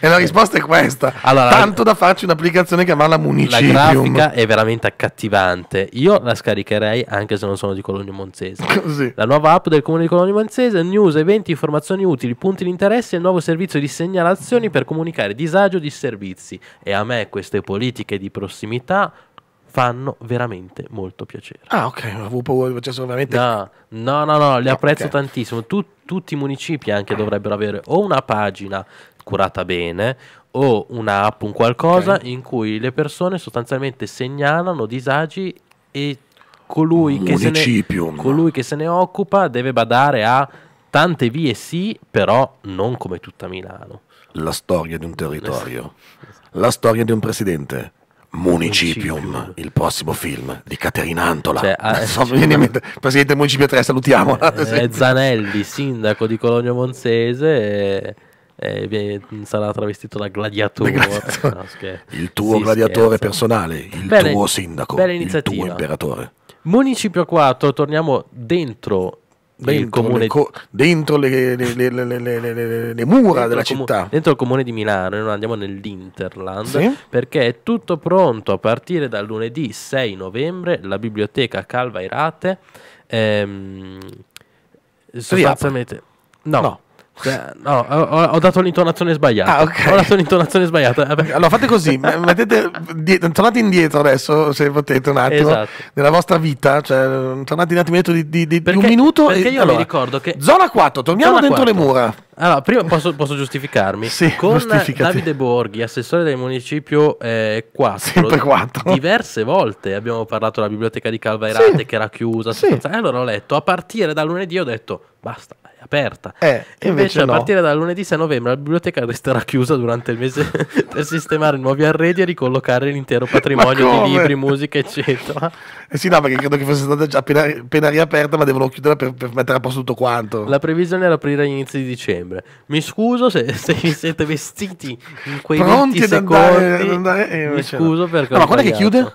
e la risposta è questa. Allora, Tanto da farci un'applicazione chiamata Municipium. La grafica è veramente accattivante. Io la scaricherei anche se non sono di Colonia Monsese. [laughs] Così. La nuova app del comune di Colonia Monsese, news, eventi, informazioni utili, punti di interesse e il nuovo servizio di segnalazioni per comunicare disagio di servizi. E a me queste politiche di prossimità fanno veramente molto piacere. Ah, ok, avevo paura, cioè sono veramente... No, no, no, no li apprezzo okay. tantissimo. Tu, tutti i municipi anche dovrebbero avere o una pagina curata bene o un'app, un qualcosa okay. in cui le persone sostanzialmente segnalano disagi e colui che, ne, colui che se ne occupa deve badare a tante vie sì, però non come tutta Milano. La storia di un territorio, [laughs] la storia di un presidente, Municipium, il prossimo film di Caterina Antola. Cioè, ah, [laughs] eh, so, cioè, presidente del Municipio 3, salutiamo. Eh, Zanelli, sindaco di Cologno Monzese. E, e sarà travestito da gladiatore, gladiatore. No, il tuo si gladiatore scherza. personale, il bene, tuo sindaco, il tuo imperatore. Municipio 4, torniamo dentro dentro, comune... le, co- dentro le, le, le mura dentro della comu- città. Dentro il comune di Milano, noi andiamo nell'Interland, sì? perché è tutto pronto a partire dal lunedì 6 novembre, la biblioteca Calvairate ehm, sostanzialmente... No, no, cioè, no, ho, ho, dato l'intonazione sbagliata. Ah, okay. Ho dato l'intonazione sbagliata. Eh, allora fate così, mettete, tornate indietro adesso se potete un attimo. Esatto. Nella vostra vita, cioè, tornate un attimo di, di, di perché, un minuto. Perché e, io allora, mi ricordo che... Zona 4, torniamo zona dentro 4. le mura. Allora, prima posso, posso giustificarmi. sì, Con Davide Borghi, assessore del municipio eh, 4, 4, diverse volte abbiamo parlato della biblioteca di Calvairate sì. che era chiusa. Sì. E allora ho letto, a partire da lunedì ho detto basta aperta. Eh, invece, invece no. a partire da lunedì 6 novembre la biblioteca resterà chiusa durante il mese [laughs] per sistemare nuovi arredi e ricollocare l'intero patrimonio di libri, musica, eccetera. Eh sì, no, perché credo che fosse stata già appena, appena riaperta, ma devono chiudere per, per, mettere a posto tutto quanto. La previsione era aprire agli inizi di dicembre. Mi scuso se, se vi siete vestiti in quei Pronti 20 secondi. Andare, andare, eh, mi scuso no. perché. No, ma quando è che chiude?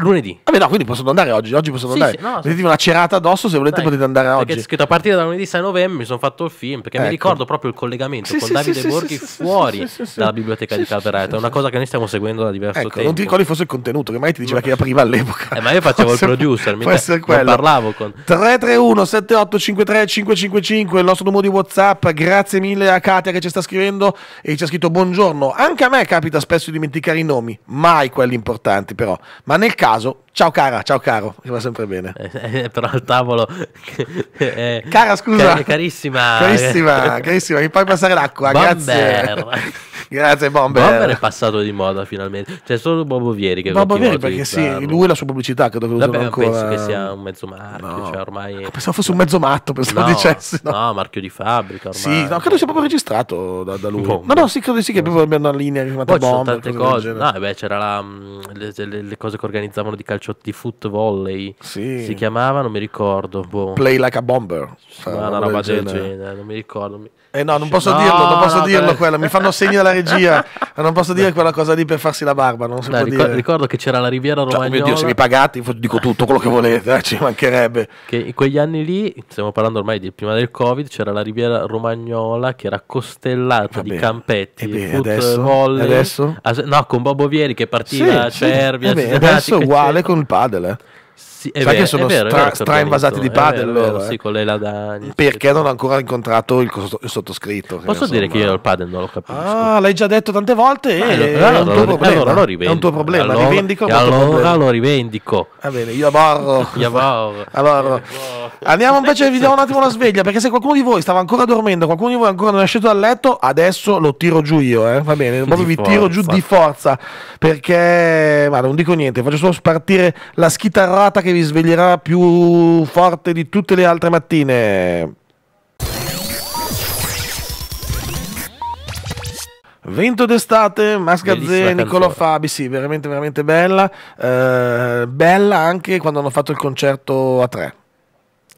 Lunedì. Ah, beh, no, quindi possono andare oggi. Oggi possono sì, andare. Sì, no, Mettete una cerata addosso se volete Dai, potete andare oggi. Perché scritto a partire da lunedì 6 novembre mi sono fatto il film perché ecco. mi ricordo proprio il collegamento sì, con Davide Borghi fuori dalla biblioteca di Calderata. è una cosa che noi stiamo seguendo da diverso ecco, tempo. Non ti ricordi fosse il contenuto, che mai ti diceva che apriva all'epoca. Eh, ma io facevo il producer, mi parlavo con 331 7853 555 il nostro numero di WhatsApp. Grazie mille a Katia che ci sta scrivendo e ci ha scritto buongiorno. Anche a me capita spesso di dimenticare i nomi, mai quelli importanti però, ma nel caso caso, ciao cara, ciao caro, si va sempre bene. Eh, eh, eh, però al tavolo... [laughs] Eh, eh, cara scusa. Car- carissima. Carissima, carissima, mi puoi passare l'acqua, Bomber. grazie. [laughs] Grazie, Bomber. Bomber è passato di moda finalmente. C'è cioè, solo Bobo Vieri che Bobo Vieri perché sì, lui la sua pubblicità credo che lo Vabbè, ancora... penso che sia un mezzo marchio. No. Cioè ormai... Ah, pensavo fosse un mezzo matto, pensavo no, dicessi. No. no, marchio di fabbrica. Ormai. Sì, no, credo sia proprio registrato da, da lui. Bomber. No, no, sì, credo sì che boh. proprio abbia una linea chiamata Poi Bomber. Ci tante cose. No, beh, c'era la, mm, le, le, le, cose che organizzavano di calcio di foot volley. Sì. Si chiamavano, mi ricordo. Boh. Play like a bomber. Sì, una roba del genere, non mi ricordo. Eh no, non posso no, dirlo, non posso no, dirlo quello. Mi fanno segno della regia. ma eh, non posso dire quella cosa lì per farsi la barba. Non si Dai, può ricordo, dire. ricordo che c'era la Riviera Romagnola. Cioè, oh mio Dio, se mi pagate, dico tutto quello che volete, eh, ci mancherebbe. Che in quegli anni lì, stiamo parlando ormai di prima del Covid, c'era la Riviera Romagnola che era costellata bene, di campetti, eh bene, foot adesso, adesso? no, con Bobo Vieri che partiva sì, a Cervia. Sì, eh bene, adesso è uguale eccetera. con il padel. Eh. Sì, Sai vero, che sono vero, stra, stra invasati di padel loro, eh? sì, con le ladani. Perché non ho ancora incontrato il, costo, il sottoscritto. Posso insomma... dire che io il padel non lo capisco. Ah, l'hai già detto tante volte e eh, allora, allora, allora, allora, lo rivendico. È un tuo problema, allora, rivendico. Allora, problema. lo rivendico. Va bene, io borro. [laughs] io borro. Allora, andiamo [laughs] invece, vi do un attimo la sveglia, perché se qualcuno di voi stava ancora dormendo, qualcuno di voi ancora non è uscito dal letto, adesso lo tiro giù io, eh? va bene, proprio vi tiro giù di forza, perché, ma non dico niente, faccio solo spartire la schitarrata che che vi sveglierà più forte di tutte le altre mattine. Vento d'estate, Masca Zè, Niccolo Fabi, sì, veramente veramente bella. Eh, bella anche quando hanno fatto il concerto a tre.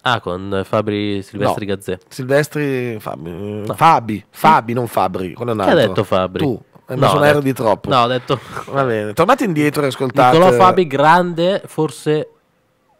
Ah, con Fabri Silvestri no. Gazzè. Silvestri Fabi. No. Fabi, Fabi, non Fabri. Quello è un altro. Che ha detto Fabri? Tu. Eh, no, mi sono detto, di troppo. No, ho detto. Va bene, tornate indietro e ascoltate. Nicolò Fabi, grande, forse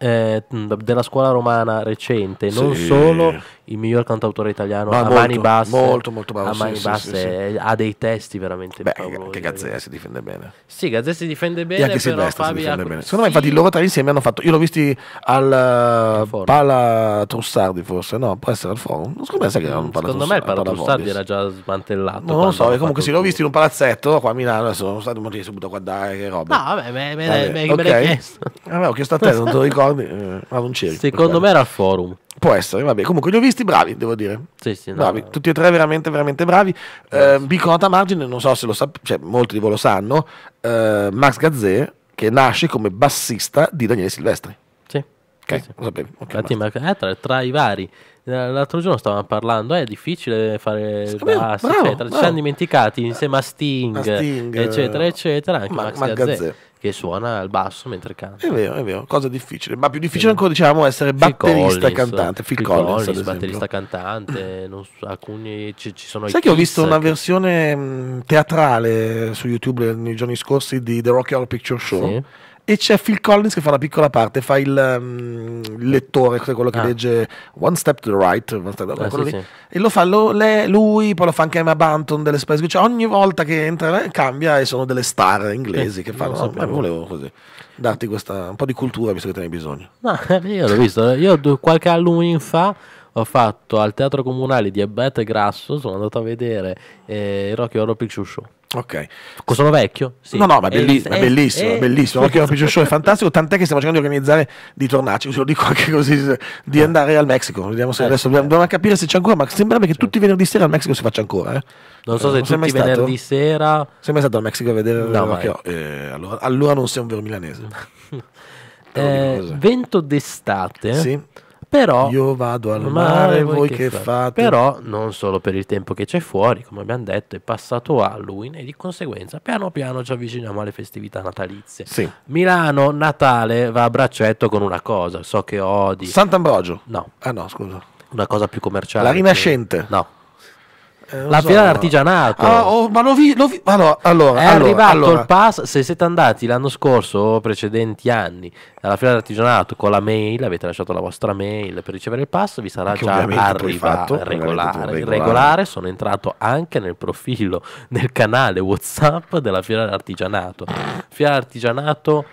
eh, della scuola romana recente, non sì. solo il miglior cantautore italiano Ma a molto, mani basse. Molto, molto bravo. A mani sì, basse, sì, sì, eh, ha dei testi veramente Beh, favolosi. Anche Gazzè si difende bene. Sì, Gazzè si difende bene. E anche Silvestre si difende bene. Secondo me, infatti, loro tre insieme hanno fatto. Io l'ho visti al Foro. Pala Trussardi, forse, no? Può essere al Forum. Non so come che erano Pala Secondo me, il Pala Trussardi era già smantellato. No, non lo so. Comunque, se l'ho visto in un palazzetto qua a Milano, sono stato molto subito a guardare che roba. No, vabbè, me, me, vabbè. me, me l'hai chiesto. ho chiesto a te, non te lo ricordi? Ma eh, non c'eri. Secondo me era al Forum. Può essere, vabbè. Comunque, li ho visti questi bravi, devo dire. Sì, sì, no, bravi. Tutti e tre veramente, veramente bravi. Eh, Biconota margine, non so se lo sapete, cioè, molti di voi lo sanno, eh, Max Gazzè, che nasce come bassista di Daniele Silvestri. Sì. Okay, sì, sì. okay, Infatti, eh, tra, tra, i vari, eh, l'altro giorno stavamo parlando, eh, è difficile fare il basso, eccetera. Bravo. Ci siamo dimenticati insieme a Sting, a Sting eccetera, eccetera, anche ma, Max, Gazzè che suona al basso mentre canta. È vero, è vero, cosa difficile, ma più difficile sì. ancora diciamo essere batterista e cantante, Phil, Phil Collins, Collins batterista cantante, non so, alcuni ci, ci sono Sai che ho visto una ecco. versione teatrale su YouTube eh, nei giorni scorsi di The Rocky Horror Picture Show? Sì e c'è Phil Collins che fa una piccola parte, fa il, um, ehm, il lettore, quello che ah. legge One Step to the Right, step to the right ah, sì, sì. e lo fa lo, le, lui, poi lo fa anche Emma Banton delle Spice Girls, cioè ogni volta che entra eh, cambia e sono delle star inglesi eh, che fanno, no, ah, ma volevo così darti questa, un po' di cultura visto che te ne hai bisogno. No, [laughs] io l'ho visto, eh. io qualche Halloween fa ho fatto al Teatro Comunale di Abete Grasso, sono andato a vedere eh, Rocky Horror Picture Show. Ok. Costolo vecchio? Sì. No, no, ma eh, eh, bellissimo, eh, è bellissimo, eh, è bellissimo. Eh, L'occhio Picture Show è fantastico, tant'è che stiamo cercando di organizzare di tornarci, ve lo dico anche così, di eh. andare al Messico. Vediamo se adesso dobbiamo, dobbiamo capire se c'è ancora, ma sembrerebbe che certo. tutti i venerdì sera al Messico si faccia ancora. Eh? Non so se non tutti i venerdì sera... Sei mai stato al Messico a vedere no, l'occhio? Allora, allora, non sei un vero milanese. [laughs] vento d'estate. Sì. Però, Io vado al mare, mare voi che, che fate? fate? Però non solo per il tempo che c'è fuori, come abbiamo detto, è passato Halloween e di conseguenza piano piano ci avviciniamo alle festività natalizie. Sì. Milano, Natale va a braccetto con una cosa, so che odi. Sant'Ambrogio? No. Ah no, scusa. Una cosa più commerciale. La Rinascente? Che... No. Eh, la so, fiera dell'artigianato. Ah, oh, ma l'ho visto. Vi... Allora, allora, è arrivato allora. il pass. Se siete andati l'anno scorso o precedenti anni alla fiera dell'artigianato con la mail, avete lasciato la vostra mail per ricevere il pass, vi sarà che già arrivato. Fatto, regolare, regolare. regolare. Sono entrato anche nel profilo, nel canale WhatsApp della fiera dell'artigianato. Fiera dell'artigianato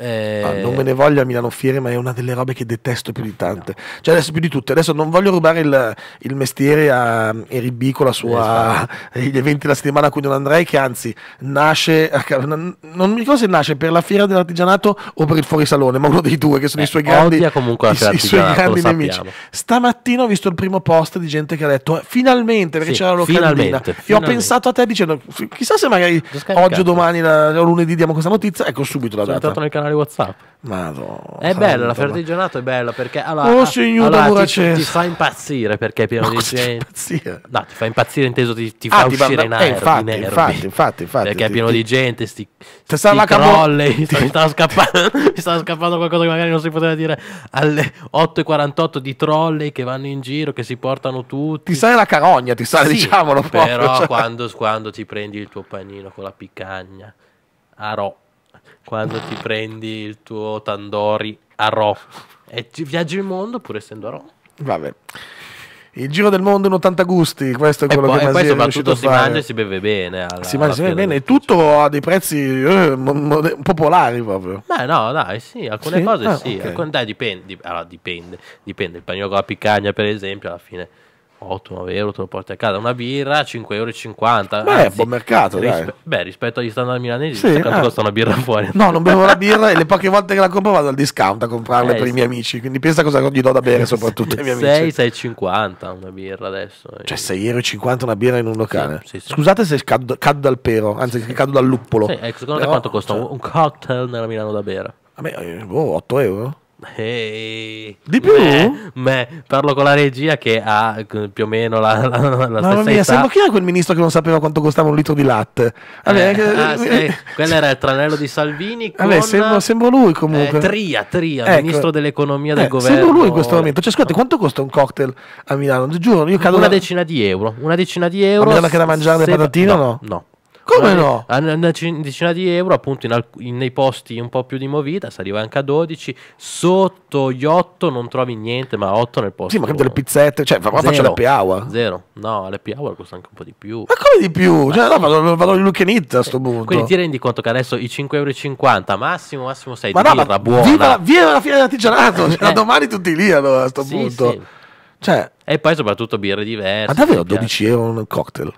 eh... Ah, non me ne voglia Milano Fiere, ma è una delle robe che detesto più di tante. No. Cioè, adesso più di tutte. Adesso non voglio rubare il, il mestiere a Eribì la sua, eh, esatto. [laughs] gli eventi della settimana a cui non andrei, che anzi nasce, non mi ricordo se nasce per la fiera dell'artigianato o per il fuorisalone, ma uno dei due che sono eh, i suoi grandi, comunque i, suoi grandi nemici. Stamattina ho visto il primo post di gente che ha detto eh, finalmente, perché sì, c'era la locandina. E finalmente. ho pensato a te dicendo, chissà se magari oggi o domani o lunedì diamo questa notizia, ecco subito la sono data. Sono entrato nel canale canale WhatsApp. Madonna, è bella, la Fertigianato è bella perché allora, oh, signora allora, ti, ti, fa impazzire perché è pieno di gente. No, ti fa impazzire inteso, ti, ti ah, fa ti uscire in aria. Eh, infatti, infatti, infatti, infatti, Perché è pieno di gente, sti, sti [laughs] stava crolli, mi stava, scappando, mi [laughs] stava scappando qualcosa che magari non si poteva dire alle 8.48 di trolley che vanno in giro, che si portano tutti. Ti sale la carogna, ti sale, sì, diciamolo proprio. Però cioè. quando, quando ti prendi il tuo panino con la piccagna, a ro quando ti prendi il tuo Tandori a Ro E ti viaggi il mondo pur essendo a Ro. Vabbè. Il giro del mondo in 80 gusti, questo è quello e poi, che Masier è riuscito a fare. si mangia e si beve bene. Alla, si mangia e si beve bene, tutto a dei prezzi eh, popolari proprio. Beh no, dai, sì, alcune sì? cose ah, sì, okay. alcune, dai, dipende, allora, dipende, dipende, il panino con la piccagna per esempio alla fine 8-9 euro te lo porti a casa. Una birra a 5,50 euro. Beh, è buon mercato. Rispe- beh, rispetto agli standard milanesi, sì, eh. quanto costa una birra fuori? No, non bevo la birra e le [laughs] poche volte che la compro vado al discount a comprarle eh, per sì. i miei amici. Quindi pensa cosa gli do da bere, [laughs] soprattutto ai miei 6, amici. 6,50 una birra adesso. Eh. Cioè, 6,50 euro una birra in un locale. Sì, sì, Scusate se cado, cado, dal pero, anzi, che cado dal luppolo. Sì, ecco, secondo Però, te quanto costa cioè... un cocktail nella Milano da bere? A me, eh, boh, 8 euro? Hey, di più? Me, me, parlo con la regia che ha eh, più o meno la, la, la Mamma stessa mia, età. sembra chi era quel ministro che non sapeva quanto costava un litro di latte? Eh, Vabbè, ah, eh, eh, ah, eh, quello era il tranello di Salvini con, Vabbè, sembra, sembra lui comunque eh, Tria, Tria, ecco. ministro dell'economia del governo Sembra lui in questo momento Cioè scusate, quanto costa un cocktail a Milano? Giuro, io cado Una da... decina di euro Una decina di euro Ma che da mangiare le patatine o no? No come no? A una decina di euro, appunto, in alc- in, nei posti un po' più di movita, si arriva anche a 12. Sotto gli 8 non trovi niente, ma 8 nel posto. Sì, ma che delle pizzette, cioè, ma faccio l'happy hour. Zero. No, l'happy hour costa anche un po' di più. Ma come di più? Ma cioè, no, vado, vado in look and eat a sto eh, punto. Quindi ti rendi conto che adesso i 5,50 euro, massimo, massimo 6 ma di no, birra ma buona. Viva, viva la fine artigianato, cioè, [laughs] eh. domani tutti lì allora, a sto sì, punto. Sì. Cioè, e poi soprattutto birre diverse. Ma davvero 12 euro un cocktail?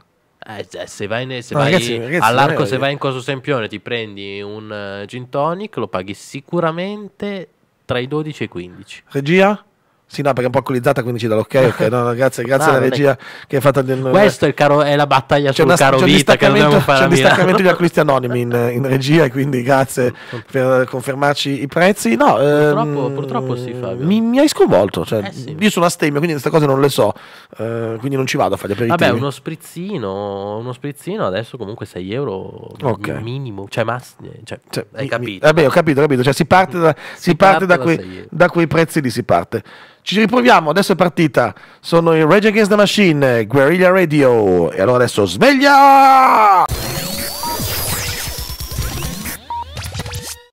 Eh, eh, se vai, in, se vai ragazzi, ragazzi, all'arco, se vai in Coso Sempione, ti prendi un uh, gin tonic, lo paghi sicuramente tra i 12 e i 15. Regia? Sì, no, perché è un po' alcolizzata, quindi ci dà l'ok. Ok, no, grazie, [laughs] grazie no, ah, alla regia è... che hai fatto. Del... Questo è, caro, è, la battaglia sul una, caro vita che dobbiamo fare. C'è un distaccamento di acquisti anonimi in, in, regia, quindi grazie per confermarci i prezzi. No, purtroppo, ehm, purtroppo sì, Fabio. Mi, mi hai sconvolto. Cioè, eh sì. Io sono astemio, quindi queste cose non le so, eh, quindi non ci vado a fare gli aperitivi. Vabbè, uno sprizzino, uno sprizzino adesso comunque 6 euro okay. minimo, cioè, mass, cioè, cioè hai capito. Mi, vabbè, ho capito, ho capito. Cioè, si parte da, si si parte parte da, da, quei, da quei prezzi lì, si parte. Ci riproviamo, adesso è partita. Sono i Rage Against the Machine, Guerrilla Radio. E allora adesso sveglia!